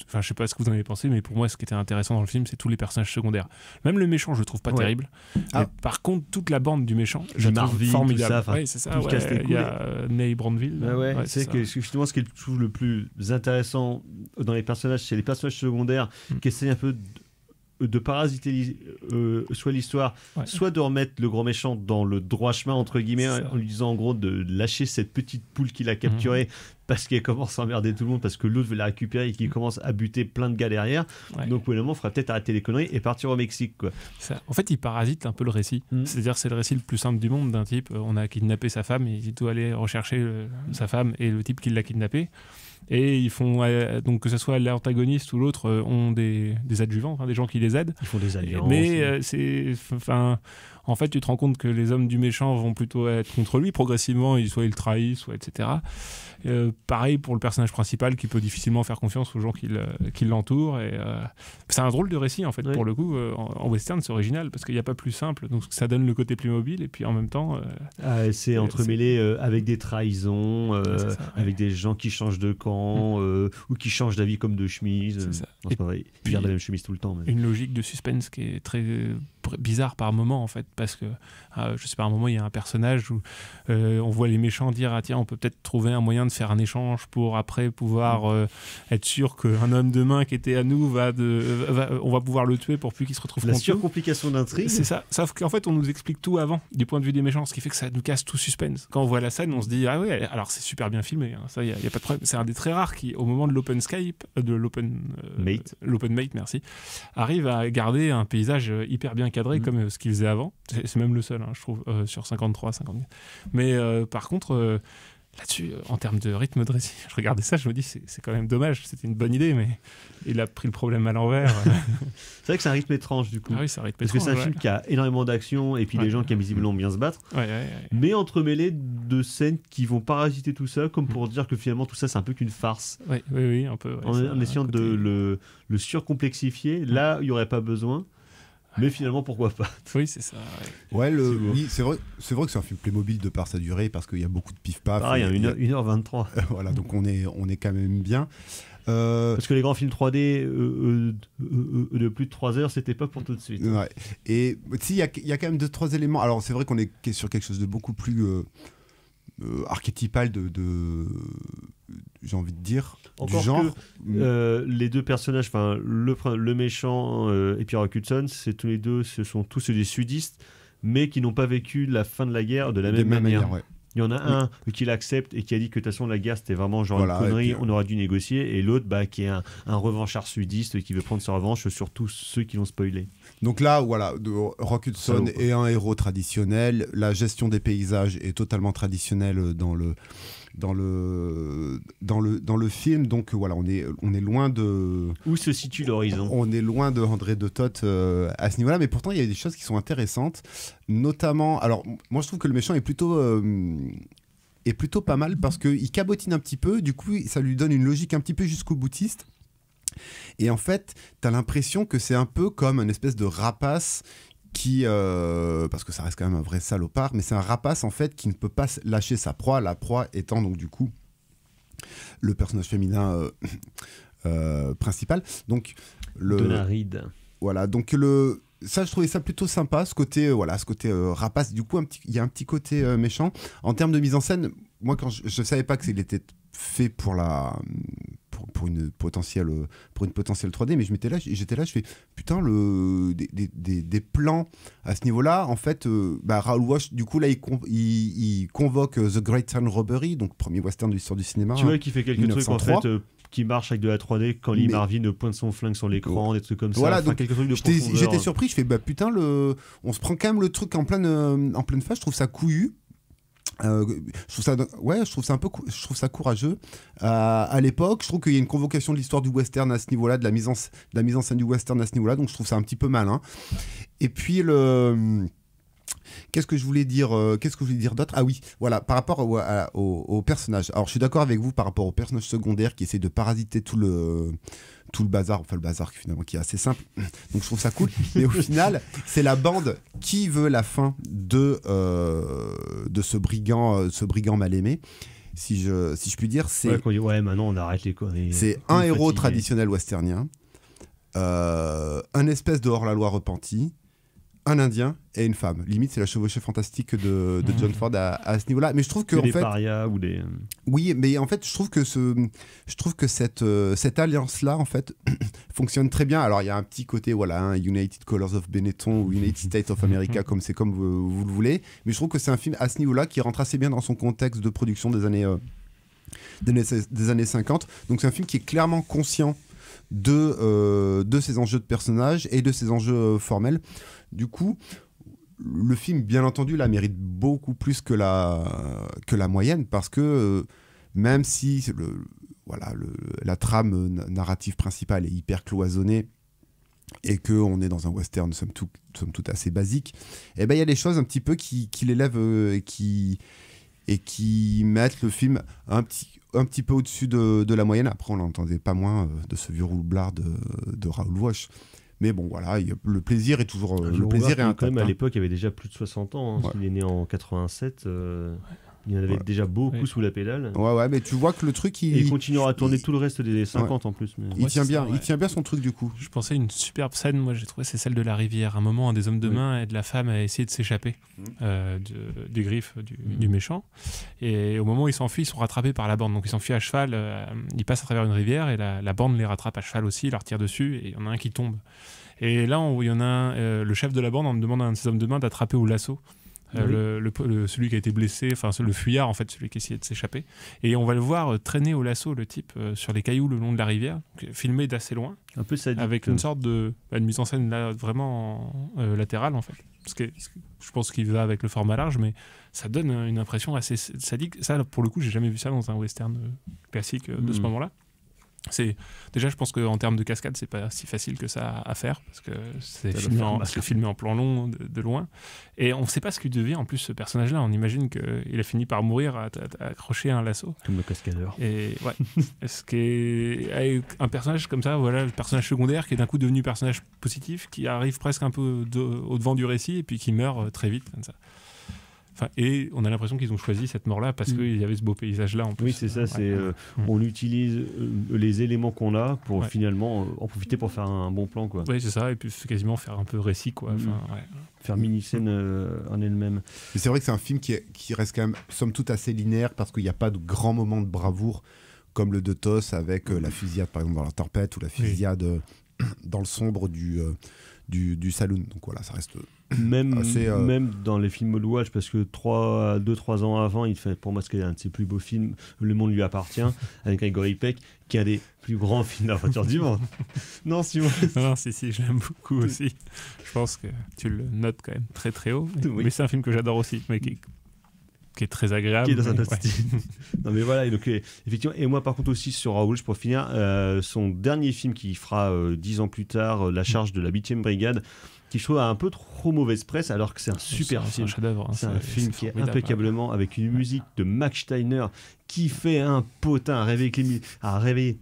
enfin, je sais pas ce que vous en avez pensé, mais pour moi, ce qui était intéressant dans le film, c'est tous les personnages secondaires. Même le méchant, je le trouve pas terrible. Ah. par contre, toute la bande du méchant, je trouve formidable. c'est ça. il y a euh, Ney Brandville. Ah c'est justement, ce qui est le plus intéressant dans les personnages, c'est les personnages secondaires hmm. qui essayent un peu de de parasiter euh, soit l'histoire, soit de remettre le grand méchant dans le droit chemin, entre guillemets, en lui disant en gros de lâcher cette petite poule qu'il a mhm. capturée. Parce qu'elle commence à emmerder tout le monde, parce que l'autre veut la récupérer et qu'il mhm. commence à buter plein de gars derrière. Donc, au moment, il faudrait peut-être arrêter les conneries et partir au Mexique. Quoi. En fait, il parasite un peu le récit. Mhm. C'est-à-dire, c'est le récit le plus simple du monde d'un type. Euh, on a kidnappé sa femme, et il tout aller rechercher euh, sa femme et le type qui l'a kidnappé et ils font, euh, donc que ce soit l'antagoniste ou l'autre, euh, ont des, adjuvants, hein, des gens qui les aident. Ils font des alliances. Mais euh, c'est, enfin, en fait, tu te rends compte que les hommes du méchant vont plutôt être contre lui progressivement, soit ils le trahissent, soit etc. Euh, pareil pour le personnage principal qui peut difficilement faire confiance aux gens qui l'entourent. Euh, c'est un drôle de récit en fait pour le coup euh, en, western, c'est original parce qu'il n'y a pas plus simple. Donc ça donne le côté plus mobile et puis en même temps, ah, c'est entremêlé avec des trahisons, avec des gens qui changent de camp mm. ou qui changent d'avis comme de chemise. C'est ça. la même chemise tout le temps. Une logique de suspense qui est très bizarre par moment en fait parce que ah, je sais pas à un moment il y a un personnage où euh, on voit les méchants dire ah tiens on peut peut-être trouver un moyen de faire un échange pour après pouvoir mm. euh, être sûr qu'un homme de main qui était à nous va de euh, on va pouvoir le tuer pour plus qu'il se retrouve la surcomplication d'intrigue c'est ça sauf qu'en fait on nous explique tout avant du point de vue des méchants ce qui fait que ça nous casse tout suspense quand on voit la scène on se dit ah ouais alors c'est super bien filmé hein, ça il a pas de problème c'est un des très rares qui au moment de l'open Skype de l'open mate l'open mate merci arrive à garder un paysage hyper bien cadré mm. comme euh, ce qu'ils faisait avant. C'est même le seul, hein, je trouve, euh, sur 53, 50 Mais euh, par contre, là-dessus, en termes de rythme de récit, je regardais ça, je me dis, c'est quand même dommage, c'était une bonne idée, mais il a pris le problème à l'envers. c'est vrai que c'est un rythme étrange, du coup. Ah oui, c'est un rythme Parce que c'est un film qui a énormément d'action et puis les des gens qui, visiblement, bien se battre, mais entremêlé de scènes qui vont parasiter tout ça, comme pour dire que finalement, tout ça, c'est un peu qu'une farce. Oui, oui, oui, un peu. en, essayant de le, le surcomplexifier, là, il n'y aurait pas besoin. Mais finalement, pourquoi pas Oui, c'est ça. Ouais, le, oui, c'est vrai, c'est vrai que c'est un film Playmobil de par sa durée parce qu'il y a beaucoup de pif-paf. Ah, il y a 1h23. Hein, voilà, donc on est, on est quand même bien. Euh, parce que les grands films 3D euh, euh, de plus de 3 heures, c'était pas pour tout de suite. Et si, il y a, y a, quand même 2-3 éléments. Alors, c'est vrai qu'on est sur quelque chose de beaucoup plus euh, archétypale de, j'ai envie de dire du genre euh, les deux personnages enfin le, le méchant euh, et Pierre O'Cutson, c'est tous les deux ce sont tous des sudistes mais qui n'ont pas vécu la fin de la guerre de la même, manière, il y en a un qui l'accepte et qui a dit que de toute façon la guerre c'était vraiment genre une connerie, on aurait dû négocier, et l'autre bah, qui est un, un revanchard sudiste qui veut prendre sa revanche sur tous ceux qui l'ont spoilé. Donc là, voilà, Rock Hudson est un héros traditionnel. La gestion des paysages est totalement traditionnelle dans le dans le, dans le, dans le film. Donc voilà, on est, on est loin de. Où se situe l'horizon On est loin de André de Toth euh, à ce niveau-là, mais pourtant il y a des choses qui sont intéressantes, notamment. Alors, moi je trouve que le méchant est plutôt. Euh, est plutôt pas mal parce qu'il cabotine un petit peu, du coup ça lui donne une logique un petit peu jusqu'au boutiste. Et en fait, tu as l'impression que c'est un peu comme une espèce de rapace qui, euh, parce que ça reste quand même un vrai salopard, mais c'est un rapace en fait qui ne peut pas lâcher sa proie, la proie étant donc du coup le personnage féminin euh, euh, principal. Donc le de la ride. Voilà, donc le ça je trouvais ça plutôt sympa, ce côté voilà, ce côté rapace. Du coup, il y a un petit côté méchant en termes de mise en scène. Moi, quand je, ne savais pas que était fait pour la pour une potentielle pour une potentielle 3D mais je m'étais là j'étais là je fais putain le des, des, plans à ce niveau là en fait euh, bah, Raoul Walsh du coup là il, il, convoque euh, The Great Town Robbery donc premier western de l'histoire du cinéma tu vois hein, qui fait quelques trucs en fait euh, qui marche avec de la 3D quand Lee Marvin pointe son flingue sur l'écran, oh. des trucs comme ça. Enfin, trucs de j'étais, j'étais surpris, je fais bah putain, le... on se prend quand même le truc en pleine, en pleine face, je trouve ça couillu euh, je trouve ça ouais je trouve ça un peu je trouve ça courageux euh, à l'époque je trouve qu'il y a une convocation de l'histoire du western à ce niveau-là de la mise en la scène du western à ce niveau-là donc je trouve ça un petit peu malin et puis le Qu'est-ce que je voulais dire euh, Qu'est-ce que je voulais dire d'autre Ah oui, voilà, par rapport au, au personnage. Alors, je suis d'accord avec vous par rapport au personnage secondaire qui essaie de parasiter tout le tout le bazar, enfin le bazar finalement qui est assez simple. Donc je trouve ça cool. Mais au final, c'est la bande qui veut la fin de, euh, de ce brigand, euh, ce brigand mal aimé. Si je, si je puis dire, c'est. Ouais, maintenant on arrête les conneries. C'est un héros traditionnel westernien, euh, un espèce de hors-la-loi repenti, un Indien et une femme. Limite, c'est la chevauchée fantastique de, John mmh. Ford à, ce niveau-là. Mais je trouve que, Oui, mais en fait, je trouve que ce, je trouve que cette euh, cette alliance là, en fait, fonctionne très bien. Alors, il y a un petit côté, voilà, hein, United Colors of Benetton ou United States of America, comme c'est comme vous, le voulez. Mais je trouve que c'est un film à ce niveau-là qui rentre assez bien dans son contexte de production des années euh, des années 50. Donc, c'est un film qui est clairement conscient de, euh, de ses enjeux de personnages et de ses enjeux formels. Du coup, le film, bien entendu, la mérite beaucoup plus que la, moyenne parce que euh, même si la trame narrative principale est hyper cloisonnée et qu'on est dans un western, somme toute, assez assez basique, eh ben, il y a des choses un petit peu qui, l'élèvent euh, et, qui, mettent le film un petit, peu au-dessus de, la moyenne. Après, on n'entendait pas moins euh, de ce vieux roublard de, de Raoul Walsh. Mais bon, voilà, le plaisir est toujours. Euh, ah, le plaisir est un Quand même, à hein. l'époque, il avait déjà plus de 60 ans. Hein, il est né en 87. Il y en avait déjà beaucoup sous la pédale. Ouais, ouais, mais tu vois que le truc. Il, continuera à tourner tout le reste des 50 en plus. Mais... Il, tient bien, il tient bien son truc du coup. Je pensais une superbe scène, moi j'ai trouvé, c'est celle de la rivière. Un moment, un des hommes de main et de la femme a essayé de s'échapper mm. euh, des griffes du, mm. du, méchant. Et au moment où ils s'enfuient, ils sont rattrapés par la bande. Donc ils s'enfuient à cheval, euh, ils passent à travers une rivière et la, bande les rattrape à cheval aussi, leur tire dessus et il y en a un qui tombe. Et là, il y en a euh, le chef de la bande, on demande à un de ses hommes de main d'attraper au lasso euh, le, celui qui a été blessé, enfin le fuyard en fait, celui qui essayait de s'échapper. Et on va le voir euh, traîner au lasso le type euh, sur les cailloux le long de la rivière, filmé d'assez loin, un peu avec une sorte de bah, mise en scène là, vraiment latérale en fait. Parce que, je pense qu'il va avec le format large, mais ça donne une impression assez sadique. Ça, pour le coup, j'ai jamais vu ça dans un western classique de ce mm. moment-là c'est déjà je pense qu'en termes de cascade c'est pas si facile que ça à faire parce que c'est filmé, en, en plan long de, loin et on sait pas ce qu'il devient en plus ce personnage là on imagine qu'il a fini par mourir à, à, accrocher un lasso comme le cascadeur et ouais ce qui est un personnage comme ça voilà le personnage secondaire qui est d'un coup devenu personnage positif qui arrive presque un peu au devant du récit et puis qui meurt euh, très vite comme ça et on a l'impression qu'ils ont choisi cette mort-là parce mm. qu'il y avait ce beau paysage-là en plus. Oui, c'est ça. C'est, euh, mm. on utilise euh, les éléments qu'on a pour finalement euh, en profiter pour faire un, bon plan. Quoi. Oui, c'est ça. Et puis quasiment faire un peu récit. Quoi. Mm. faire mini-scène en elle-même. Mais c'est vrai que c'est un film qui, reste quand même, somme toute, assez linéaire parce qu'il n'y a pas de grands moments de bravoure comme le de Tos avec la fusillade, par exemple, dans la tempête ou la fusillade dans le sombre du, du, du saloon. Donc voilà, ça reste même, euh, même dans les films Louage, parce que 2-3 ans avant, il fait pour moi ce qui est un de ses plus beaux films, Le Monde lui appartient, avec Gregory Peck, qui a des plus grands films d'aventure du monde. non, si Non, si, si, je l'aime beaucoup aussi. Je pense que tu le notes quand même très très haut. Mais, c'est un film que j'adore aussi, qui, est très agréable. Qui est dans un non mais voilà, et donc euh, effectivement, et moi par contre aussi sur Raoul, je pour finir, euh, son dernier film qui fera dix ans plus tard, La charge de la 8ème brigade, qui je trouve a un peu trop mauvaise presse alors que c'est un super film. C'est un, film hein, qui est hein. impeccablement avec une musique de Max Steiner qui fait un potin à réveiller, à réveiller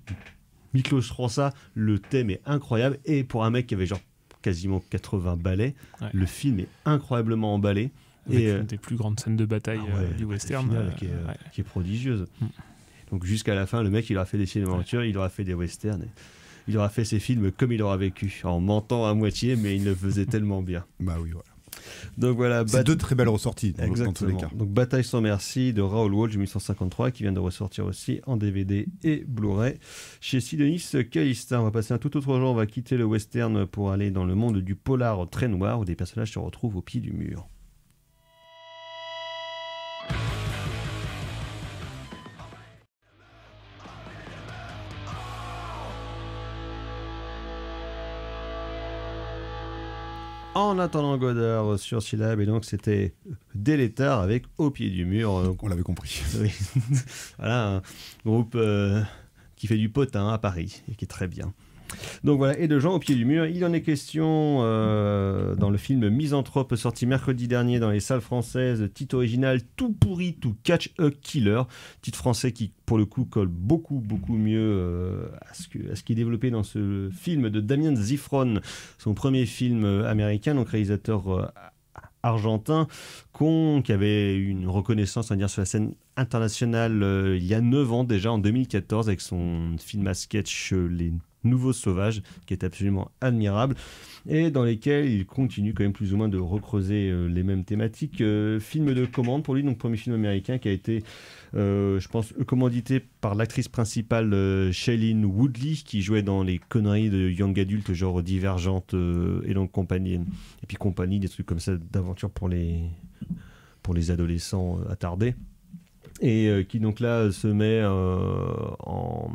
Miklos Rossa. Le thème est incroyable et pour un mec qui avait genre quasiment 80 ballets, le film est incroyablement emballé. et euh, une des plus grandes scènes de bataille ah euh, du western. Euh, qui, est, prodigieuse. Mm. Donc jusqu'à la fin, le mec, il aura fait des d'aventure, il aura fait des westerns. Et il aura fait ses films comme il aura vécu, en mentant à moitié, mais il le faisait tellement bien. Bah oui, voilà. Donc voilà, c'est deux très belles ressorties dans, tous les cas. Donc Bataille sans merci de Raoul Walsh 1853 qui vient de ressortir aussi en DVD et Blu-ray chez Sidonis Callista. On va passer un tout autre genre, on va quitter le western pour aller dans le monde du polar très noir où des personnages se retrouvent au pied du mur. en attendant Godard sur Syllab. Et donc, c'était Délétard avec Au pied du mur. on l'avait compris. voilà, un groupe euh, qui fait du potin à Paris et qui est très bien. Donc voilà, et de gens au pied du mur. Il en est question euh, dans le film Misanthrope sorti mercredi dernier dans les salles françaises. Titre original Tout pourri, tout catch a killer. Titre français qui, pour le coup, colle beaucoup, beaucoup mieux euh, à, ce qui est développé dans ce film de Damien Zifron, son premier film euh, américain, donc réalisateur. argentin con, qui avait une reconnaissance à dire, sur la scène internationale il y a 9 ans déjà, en 2014, avec son film à sketch Les Nouveau Sauvage, qui est absolument admirable, et dans lesquels il continue quand même plus ou moins de recreuser euh, les mêmes thématiques. Euh, film de commande pour lui, donc premier film américain qui a été, euh, je pense, commandité par l'actrice principale Shailene Woodley, qui jouait dans les conneries de Young Adult, genre Divergente et donc compagnie, et puis compagnie, des trucs comme ça d'aventure pour les, pour les adolescents attardés et euh, qui donc là se met euh, en,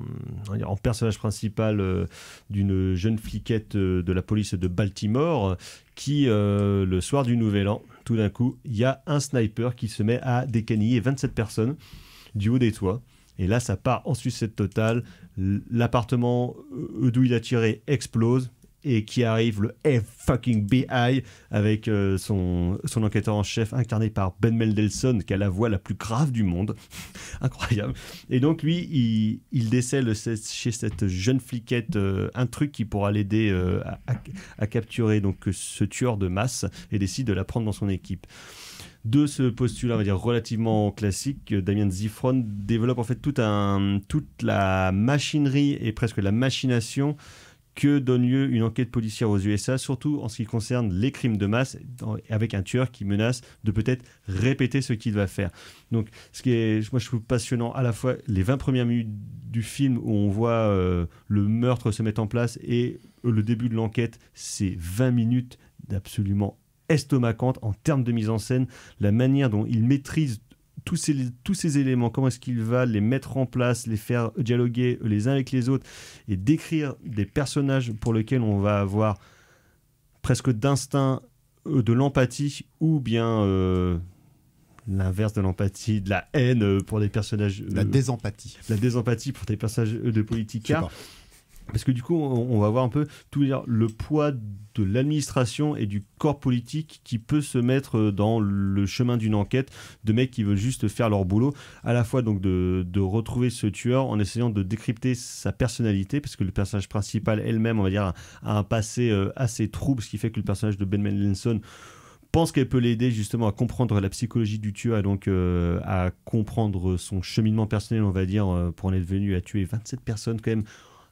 personnage principal euh, d'une jeune fliquette de la police de Baltimore qui, le soir du Nouvel An, tout d'un coup, il y a un sniper qui se met à décaniller 27 personnes du haut des toits. Et là, ça part en sucette totale. L'appartement d'où il a tiré explose et qui arrive le F fucking BI avec euh, son, son enquêteur en chef incarné par Ben Mendelssohn qui a la voix la plus grave du monde. Incroyable. Et donc lui, il, décèle chez cette jeune fliquette euh, un truc qui pourra l'aider euh, à, capturer donc ce tueur de masse et décide de la prendre dans son équipe de ce postulat, on va dire relativement classique, Damien Zifron développe en fait tout un, toute la machinerie et presque la machination que donne lieu une enquête policière aux USA, surtout en ce qui concerne les crimes de masse, avec un tueur qui menace de peut-être répéter ce qu'il va faire. Donc, ce qui est, moi, je trouve passionnant à la fois les 20 premières minutes du film où on voit euh, le meurtre se mettre en place et euh, le début de l'enquête, c'est 20 minutes d'absolument estomacante en termes de mise en scène, la manière dont il maîtrise tous ces, tous ces éléments, comment est-ce qu'il va les mettre en place, les faire dialoguer les uns avec les autres et décrire des personnages pour lesquels on va avoir presque d'instinct euh, de l'empathie ou bien euh, l'inverse de l'empathie, de la haine pour des personnages. la euh, désempathie. La désempathie pour des personnages de politique. Parce que du coup, on, va voir un peu tout dire, le poids de l'administration et du corps politique qui peut se mettre euh, dans le chemin d'une enquête de mecs qui veulent juste faire leur boulot, à la fois donc de, de retrouver ce tueur en essayant de décrypter sa personnalité, parce que le personnage principal elle-même, on va dire, a un passé euh, assez trouble, ce qui fait que le personnage de Ben Mendelssohn pense qu'elle peut l'aider justement à comprendre la psychologie du tueur et donc euh, à comprendre son cheminement personnel, on va dire, pour en être venu à tuer 27 personnes quand même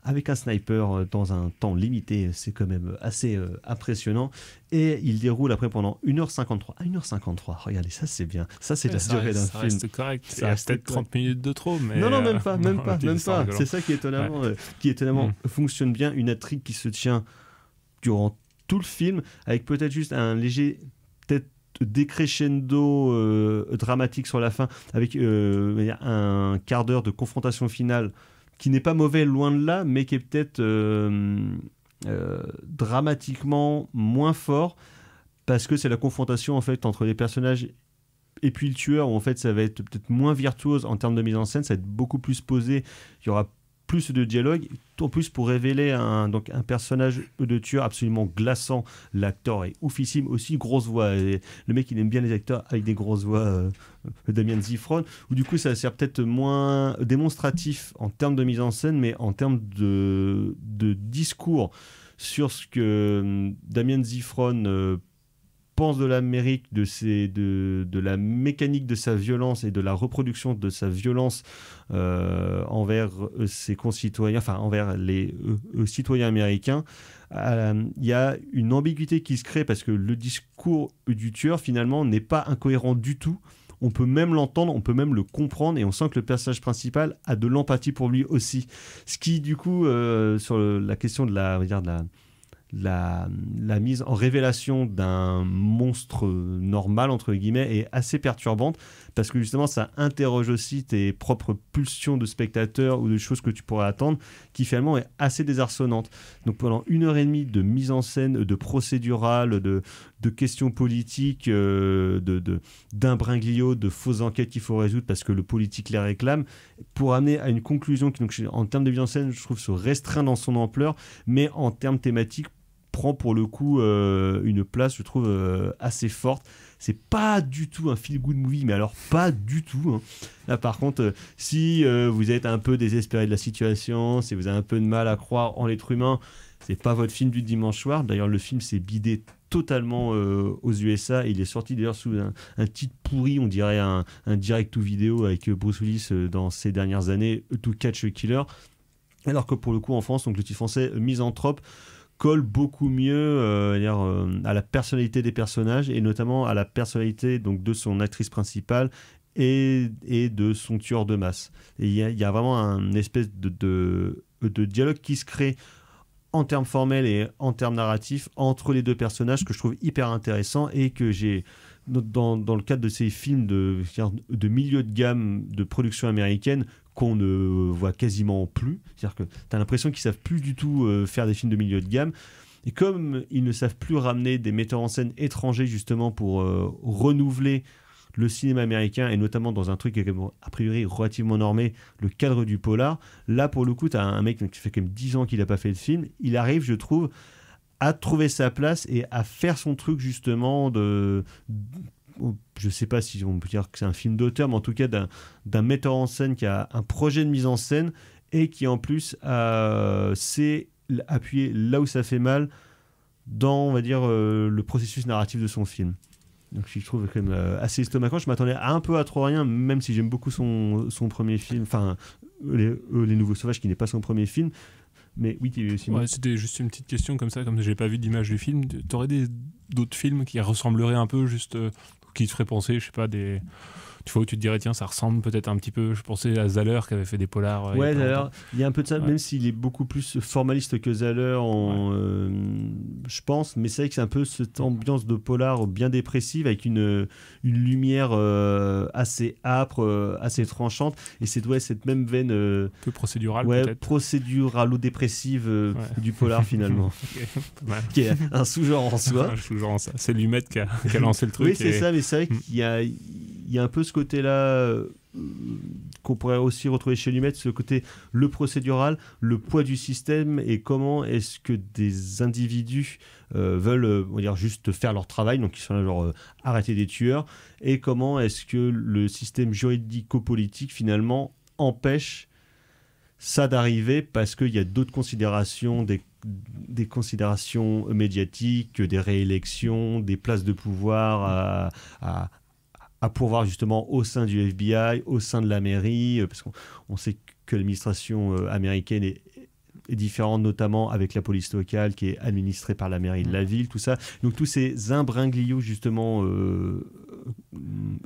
avec un sniper euh, dans un temps limité, c'est quand même assez euh, impressionnant. Et il déroule après pendant 1h53. à 1h53, regardez, ça c'est bien. Ça c'est eh, la durée d'un film. Reste correct. Ça reste peut-être 30 minutes de trop. Mais non, non, même euh, pas, même pas, même pas. C'est ça qui étonnamment, qui étonnamment mm. fonctionne bien. Une intrigue qui se tient durant tout le film, avec peut-être juste un léger, peut-être décrescendo dramatique sur la fin, avec un quart d'heure de confrontation finale qui n'est pas mauvais loin de là, mais qui est peut-être euh, euh, dramatiquement moins fort parce que c'est la confrontation en fait entre les personnages et puis le tueur où en fait ça va être peut-être moins virtuose en termes de mise en scène, ça va être beaucoup plus posé, il y aura plus de dialogue, en plus pour révéler un, donc un personnage de tueur absolument glaçant. L'acteur est oufissime, aussi grosse voix. Et le mec, il aime bien les acteurs avec des grosses voix, euh, Damien Zifron, Ou du coup, ça sert peut-être moins démonstratif en termes de mise en scène, mais en termes de, discours sur ce que euh, Damien Zifron. Euh, de l'Amérique, de, de, de la mécanique de sa violence et de la reproduction de sa violence euh, envers euh, ses concitoyens, enfin envers les euh, citoyens américains, il y a une ambiguïté qui se crée parce que le discours du tueur finalement n'est pas incohérent du tout. On peut même l'entendre, on peut même le comprendre et on sent que le personnage principal a de l'empathie pour lui aussi. Ce qui du coup, sur la question de la, la la, mise en révélation d'un monstre normal, entre guillemets, est assez perturbante parce que justement ça interroge aussi tes propres pulsions de spectateur ou de choses que tu pourrais attendre qui finalement est assez désarçonnante. Donc pendant une heure et demie de mise en scène, de procédurale, de, questions politiques, euh, de de, de, fausses enquêtes qu'il faut résoudre parce que le politique les réclame, pour amener à une conclusion qui, donc, en termes de mise en scène, je trouve se restreint dans son ampleur, mais en termes thématiques, prend pour le coup euh, une place, je trouve, euh, assez forte. C'est pas du tout un feel-good movie, mais alors pas du tout. Hein. Là, par contre, euh, si vous êtes un peu désespéré de la situation, si vous avez un peu de mal à croire en l'être humain, c'est pas votre film du dimanche soir. D'ailleurs, le film s'est bidé totalement aux USA. Il est sorti d'ailleurs sous un, titre pourri, on dirait un, direct ou vidéo avec Bruce Willis dans ces dernières années, To Catch a Killer. Alors que pour le coup, en France, donc le titre français Misanthrope colle beaucoup mieux euh, euh, -à, la personnalité des personnages et notamment à la personnalité donc de son actrice principale et, de son tueur de masse. Il y, a vraiment une espèce de, dialogue qui se crée en termes formels et en termes narratifs entre les deux personnages que je trouve hyper intéressant et que j'ai dans, le cadre de ces films de, de milieu de gamme de production américaine qu'on ne voit quasiment plus. C'est-à-dire que tu as l'impression qu'ils savent plus du tout euh, faire des films de milieu de gamme. Et comme ils ne savent plus ramener des metteurs en scène étrangers justement pour euh, renouveler le cinéma américain, et notamment dans un truc qui est a priori relativement normé, le cadre du polar, là pour le coup, tu as un mec qui fait quand même 10 ans qu'il n'a pas fait de film, il arrive, je trouve, à trouver sa place et à faire son truc justement de je ne sais pas si on peut dire que c'est un film d'auteur, mais en tout cas d'un metteur en scène qui a un projet de mise en scène et qui en plus euh, appuyé là où ça fait mal dans, on va dire, euh, le processus narratif de son film. Donc je trouve quand même euh, assez estomacant. Je m'attendais un peu à trop rien, même si j'aime beaucoup son, son, premier film, enfin, les, euh, Nouveaux Sauvages, qui n'est pas son premier film. Mais oui, C'était juste une petite question comme ça, comme j'ai pas vu d'image du film. T'aurais des d'autres films qui ressembleraient un peu juste qui te ferait penser, je sais pas, des tu vois, tu te dirais, tiens, ça ressemble peut-être un petit peu. Je pensais à Zahler qui avait fait des polars. Euh, ouais, d'ailleurs il y a un peu de ça, même s'il est beaucoup plus formaliste que Zahler, en, euh, je pense. Mais c'est vrai que c'est un peu cette ambiance de polar bien dépressive avec une, une lumière euh, assez âpre, assez tranchante. Et c'est ouais, cette même veine. peu procédurale, ouais, peut-être. Procéduralo-dépressive du polar, finalement. Qui est un sous-genre en soi. un sous-genre en C'est Lumet qui a, lancé le truc. Oui, c'est ça, mais c'est vrai mm. qu'il y a. Il y a un peu ce côté-là euh, qu'on pourrait aussi retrouver chez Lumet, ce côté le procédural, le poids du système et comment est-ce que des individus euh, veulent euh, dire, juste faire leur travail, donc ils sont là genre arrêter des tueurs, et comment est-ce que le système juridico-politique finalement empêche ça d'arriver parce qu'il y a d'autres considérations, des, considérations médiatiques, des réélections, des places de pouvoir à, à pourvoir justement au sein du FBI, au sein de la mairie, euh, parce qu'on sait que l'administration euh, américaine est, différente, notamment avec la police locale qui est administrée par la mairie de la mmh. ville, tout ça. Donc tous ces imbringlios justement euh,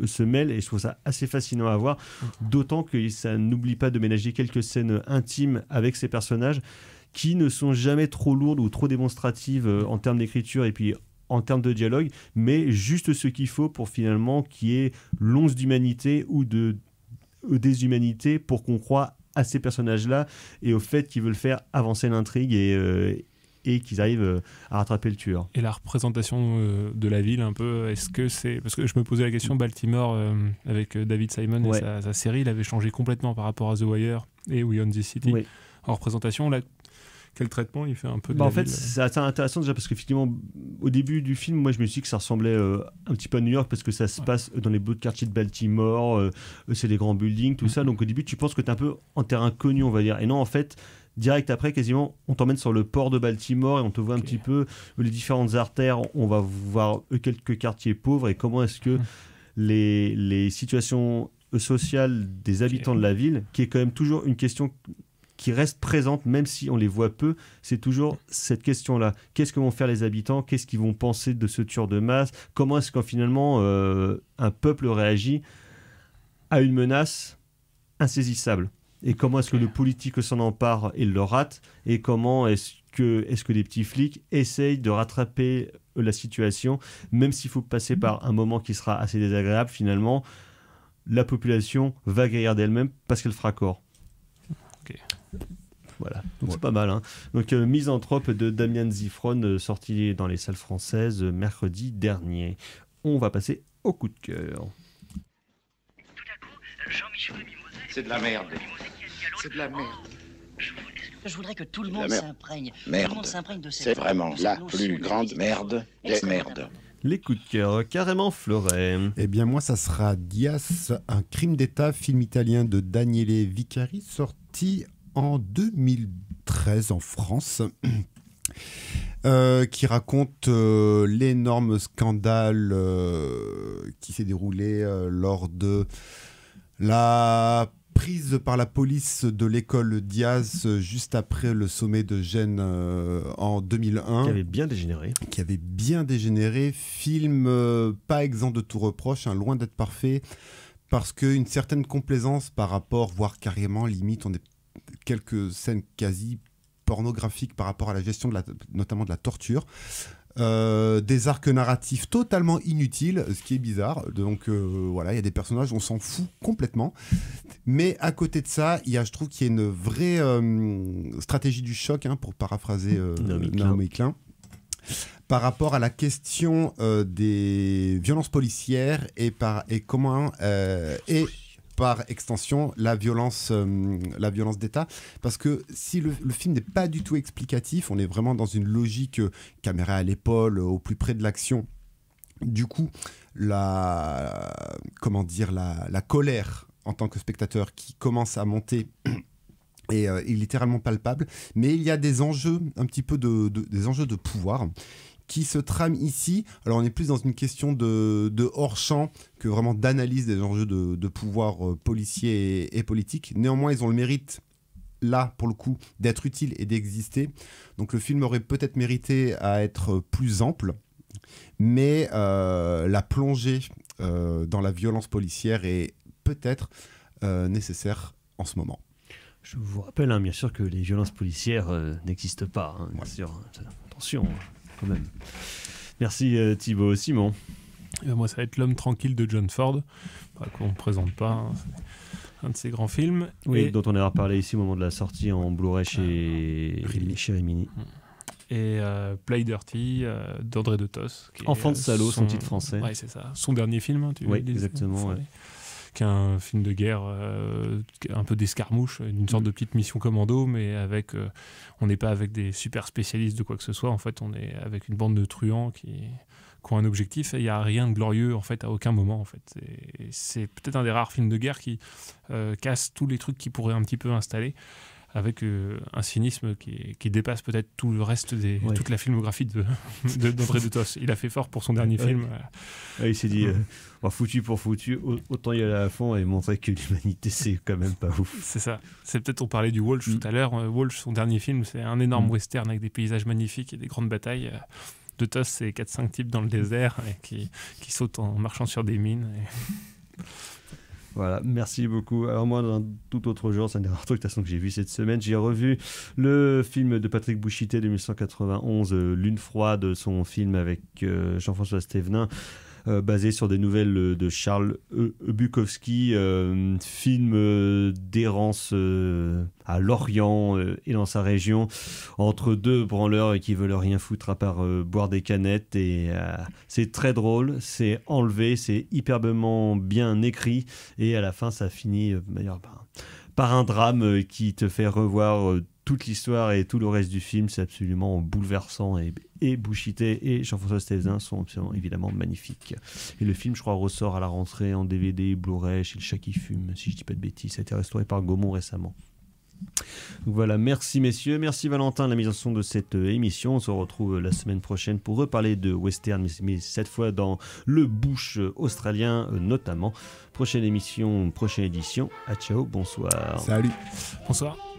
se mêlent et je trouve ça assez fascinant à voir, mmh. d'autant que ça n'oublie pas de ménager quelques scènes intimes avec ces personnages qui ne sont jamais trop lourdes ou trop démonstratives en termes d'écriture et puis en termes de dialogue, mais juste ce qu'il faut pour finalement qu'il y ait l'once d'humanité ou de euh, déshumanité pour qu'on croit à ces personnages-là et au fait qu'ils veulent faire avancer l'intrigue et, euh, et qu'ils arrivent euh, à rattraper le tueur. Et la représentation de la ville, un peu, est-ce que c'est. Parce que je me posais la question, Baltimore, avec David Simon et sa, série, il avait changé complètement par rapport à The Wire et We Own the City. En représentation, là, quel traitement il fait un peu de bah, En fait, euh. c'est assez intéressant déjà parce qu'effectivement, au début du film, moi je me suis dit que ça ressemblait euh, un petit peu à New York parce que ça se passe dans les beaux quartiers de Baltimore, euh, c'est des grands buildings, tout ça. Donc au début, tu penses que tu es un peu en terrain connu, on va dire. Et non, en fait, direct après, quasiment, on t'emmène sur le port de Baltimore et on te voit un petit peu les différentes artères. On va voir quelques quartiers pauvres et comment est-ce que les, situations sociales des habitants de la ville, qui est quand même toujours une question qui reste présente même si on les voit peu, c'est toujours cette question-là. Qu'est-ce que vont faire les habitants Qu'est-ce qu'ils vont penser de ce tueur de masse Comment est-ce qu'en finalement euh, un peuple réagit à une menace insaisissable Et comment est-ce que le politique s'en empare et le rate Et comment est-ce que, est-ce que les petits flics essayent de rattraper euh, la situation, même s'il faut passer par un moment qui sera assez désagréable finalement, la population va guérir d'elle-même parce qu'elle fera corps. Voilà, donc c'est pas mal. Hein. Donc, euh, Misanthrope de Damien Zifron, euh, sorti dans les salles françaises euh, mercredi dernier. On va passer au coup de cœur. C'est de la merde. C'est de la oh, merde. Je voudrais que tout le monde s'imprègne. Merde. C'est vraiment la plus grande merde des merdes. Les coups de cœur, carrément Floret. Eh bien, moi, ça sera Dias, un crime d'État, film italien de Daniele Vicari, sorti en 2013 en France. Euh, qui raconte euh, l'énorme scandale euh, qui s'est déroulé lors de la prise par la police de l'école Diaz juste après le sommet de Gênes en 2001. Qui avait bien dégénéré. Qui avait bien dégénéré. Film pas exempt de tout reproche, hein, loin d'être parfait. Parce qu'une certaine complaisance par rapport, voire carrément limite, on est quelques scènes quasi pornographiques par rapport à la gestion de la, notamment de la torture. Euh, des arcs narratifs totalement inutiles, ce qui est bizarre. Donc euh, voilà, il y a des personnages, on s'en fout complètement. Mais à côté de ça, il y a, je trouve qu'il y a une vraie euh, stratégie du choc, hein, pour paraphraser Naomi, Par rapport à la question des violences policières et, par, et comment et par extension la violence, euh, la violence d'État. Parce que si le, film n'est pas du tout explicatif, on est vraiment dans une logique euh, caméra à l'épaule, euh, au plus près de l'action. Du coup, la, comment dire, la, colère en tant que spectateur qui commence à monter est, littéralement palpable. Mais il y a des enjeux, un petit peu des enjeux de pouvoir qui se trame ici. Alors on est plus dans une question de, hors-champ que vraiment d'analyse des enjeux de, pouvoir euh, policier et, politiques. politique. Néanmoins, ils ont le mérite là pour le coup d'être utiles et d'exister. Donc le film aurait peut-être mérité à être plus ample, mais euh, la plongée euh, dans la violence policière est peut-être nécessaire en ce moment. Je vous rappelle hein, bien sûr que les violences policières n'existent pas, hein, bien sûr. Attention quand même. Merci euh, Thibaut. Simon eh ben, Moi, ça va être L'homme tranquille de John Ford, qu'on ne présente pas. Hein, un de ses grands films. Oui, dont on a reparlé ici au moment de la sortie en Blu-ray chez... Ah, Rimini. Et euh, Play Dirty euh, d'André de Tos. Enfant de salaud, son... titre français. oui c'est ça. Son dernier film, hein, tu Oui, exactement un film de guerre euh, un peu d'escarmouche, une sorte mm. de petite mission commando, mais avec, euh, on n'est pas avec des super spécialistes de quoi que ce soit. En fait, on est avec une bande de truands qui, ont un objectif. et Il n'y a rien de glorieux en fait à aucun moment. En fait, c'est peut-être un des rares films de guerre qui euh, casse tous les trucs qui pourraient un petit peu installer avec euh, un cynisme qui, dépasse peut-être tout le reste des toute la filmographie de d'André de, Il a fait fort pour son dernier film. il s'est dit euh, foutu pour foutu, autant y aller à fond et montrer que l'humanité c'est quand même pas ouf. C'est ça. C'est peut-être on parlait du Walsh mm. tout à l'heure. Euh, Walsh, son dernier film, c'est un énorme mm. western avec des paysages magnifiques et des grandes batailles. De Tos, c'est 4-5 types dans le désert et qui, sautent en marchant sur des mines. Et... Voilà, merci beaucoup. Alors moi, dans tout autre genre, c'est un dernier truc de toute façon que j'ai vu cette semaine. J'ai revu le film de Patrick Bouchité de 1991, euh, Lune froide, son film avec euh, Jean-François Stévenin. Euh, basé sur des nouvelles de Charles e-, Bukowski, euh, film euh, d'errance à Lorient et dans sa région, entre deux branleurs qui veulent rien foutre à part boire des canettes. Et c'est très drôle, c'est enlevé, c'est hyperbement bien écrit. Et à la fin, ça finit meilleur par un drame qui te fait revoir toute l'histoire et tout le reste du film, c'est absolument bouleversant et, Bouchité et Jean-François Stézin sont évidemment magnifiques. Et le film, je crois, ressort à la rentrée en DVD, Blu-ray, chez le chat qui fume, si je dis pas de bêtises. Ça a été restauré par Gaumont récemment. Donc voilà, merci messieurs, merci Valentin, la mise en son de cette euh, émission. On se retrouve euh, la semaine prochaine pour reparler de western, mais, cette fois dans le bush euh, australien notamment. Prochaine émission, prochaine édition. À ciao, bonsoir. Salut. Bonsoir.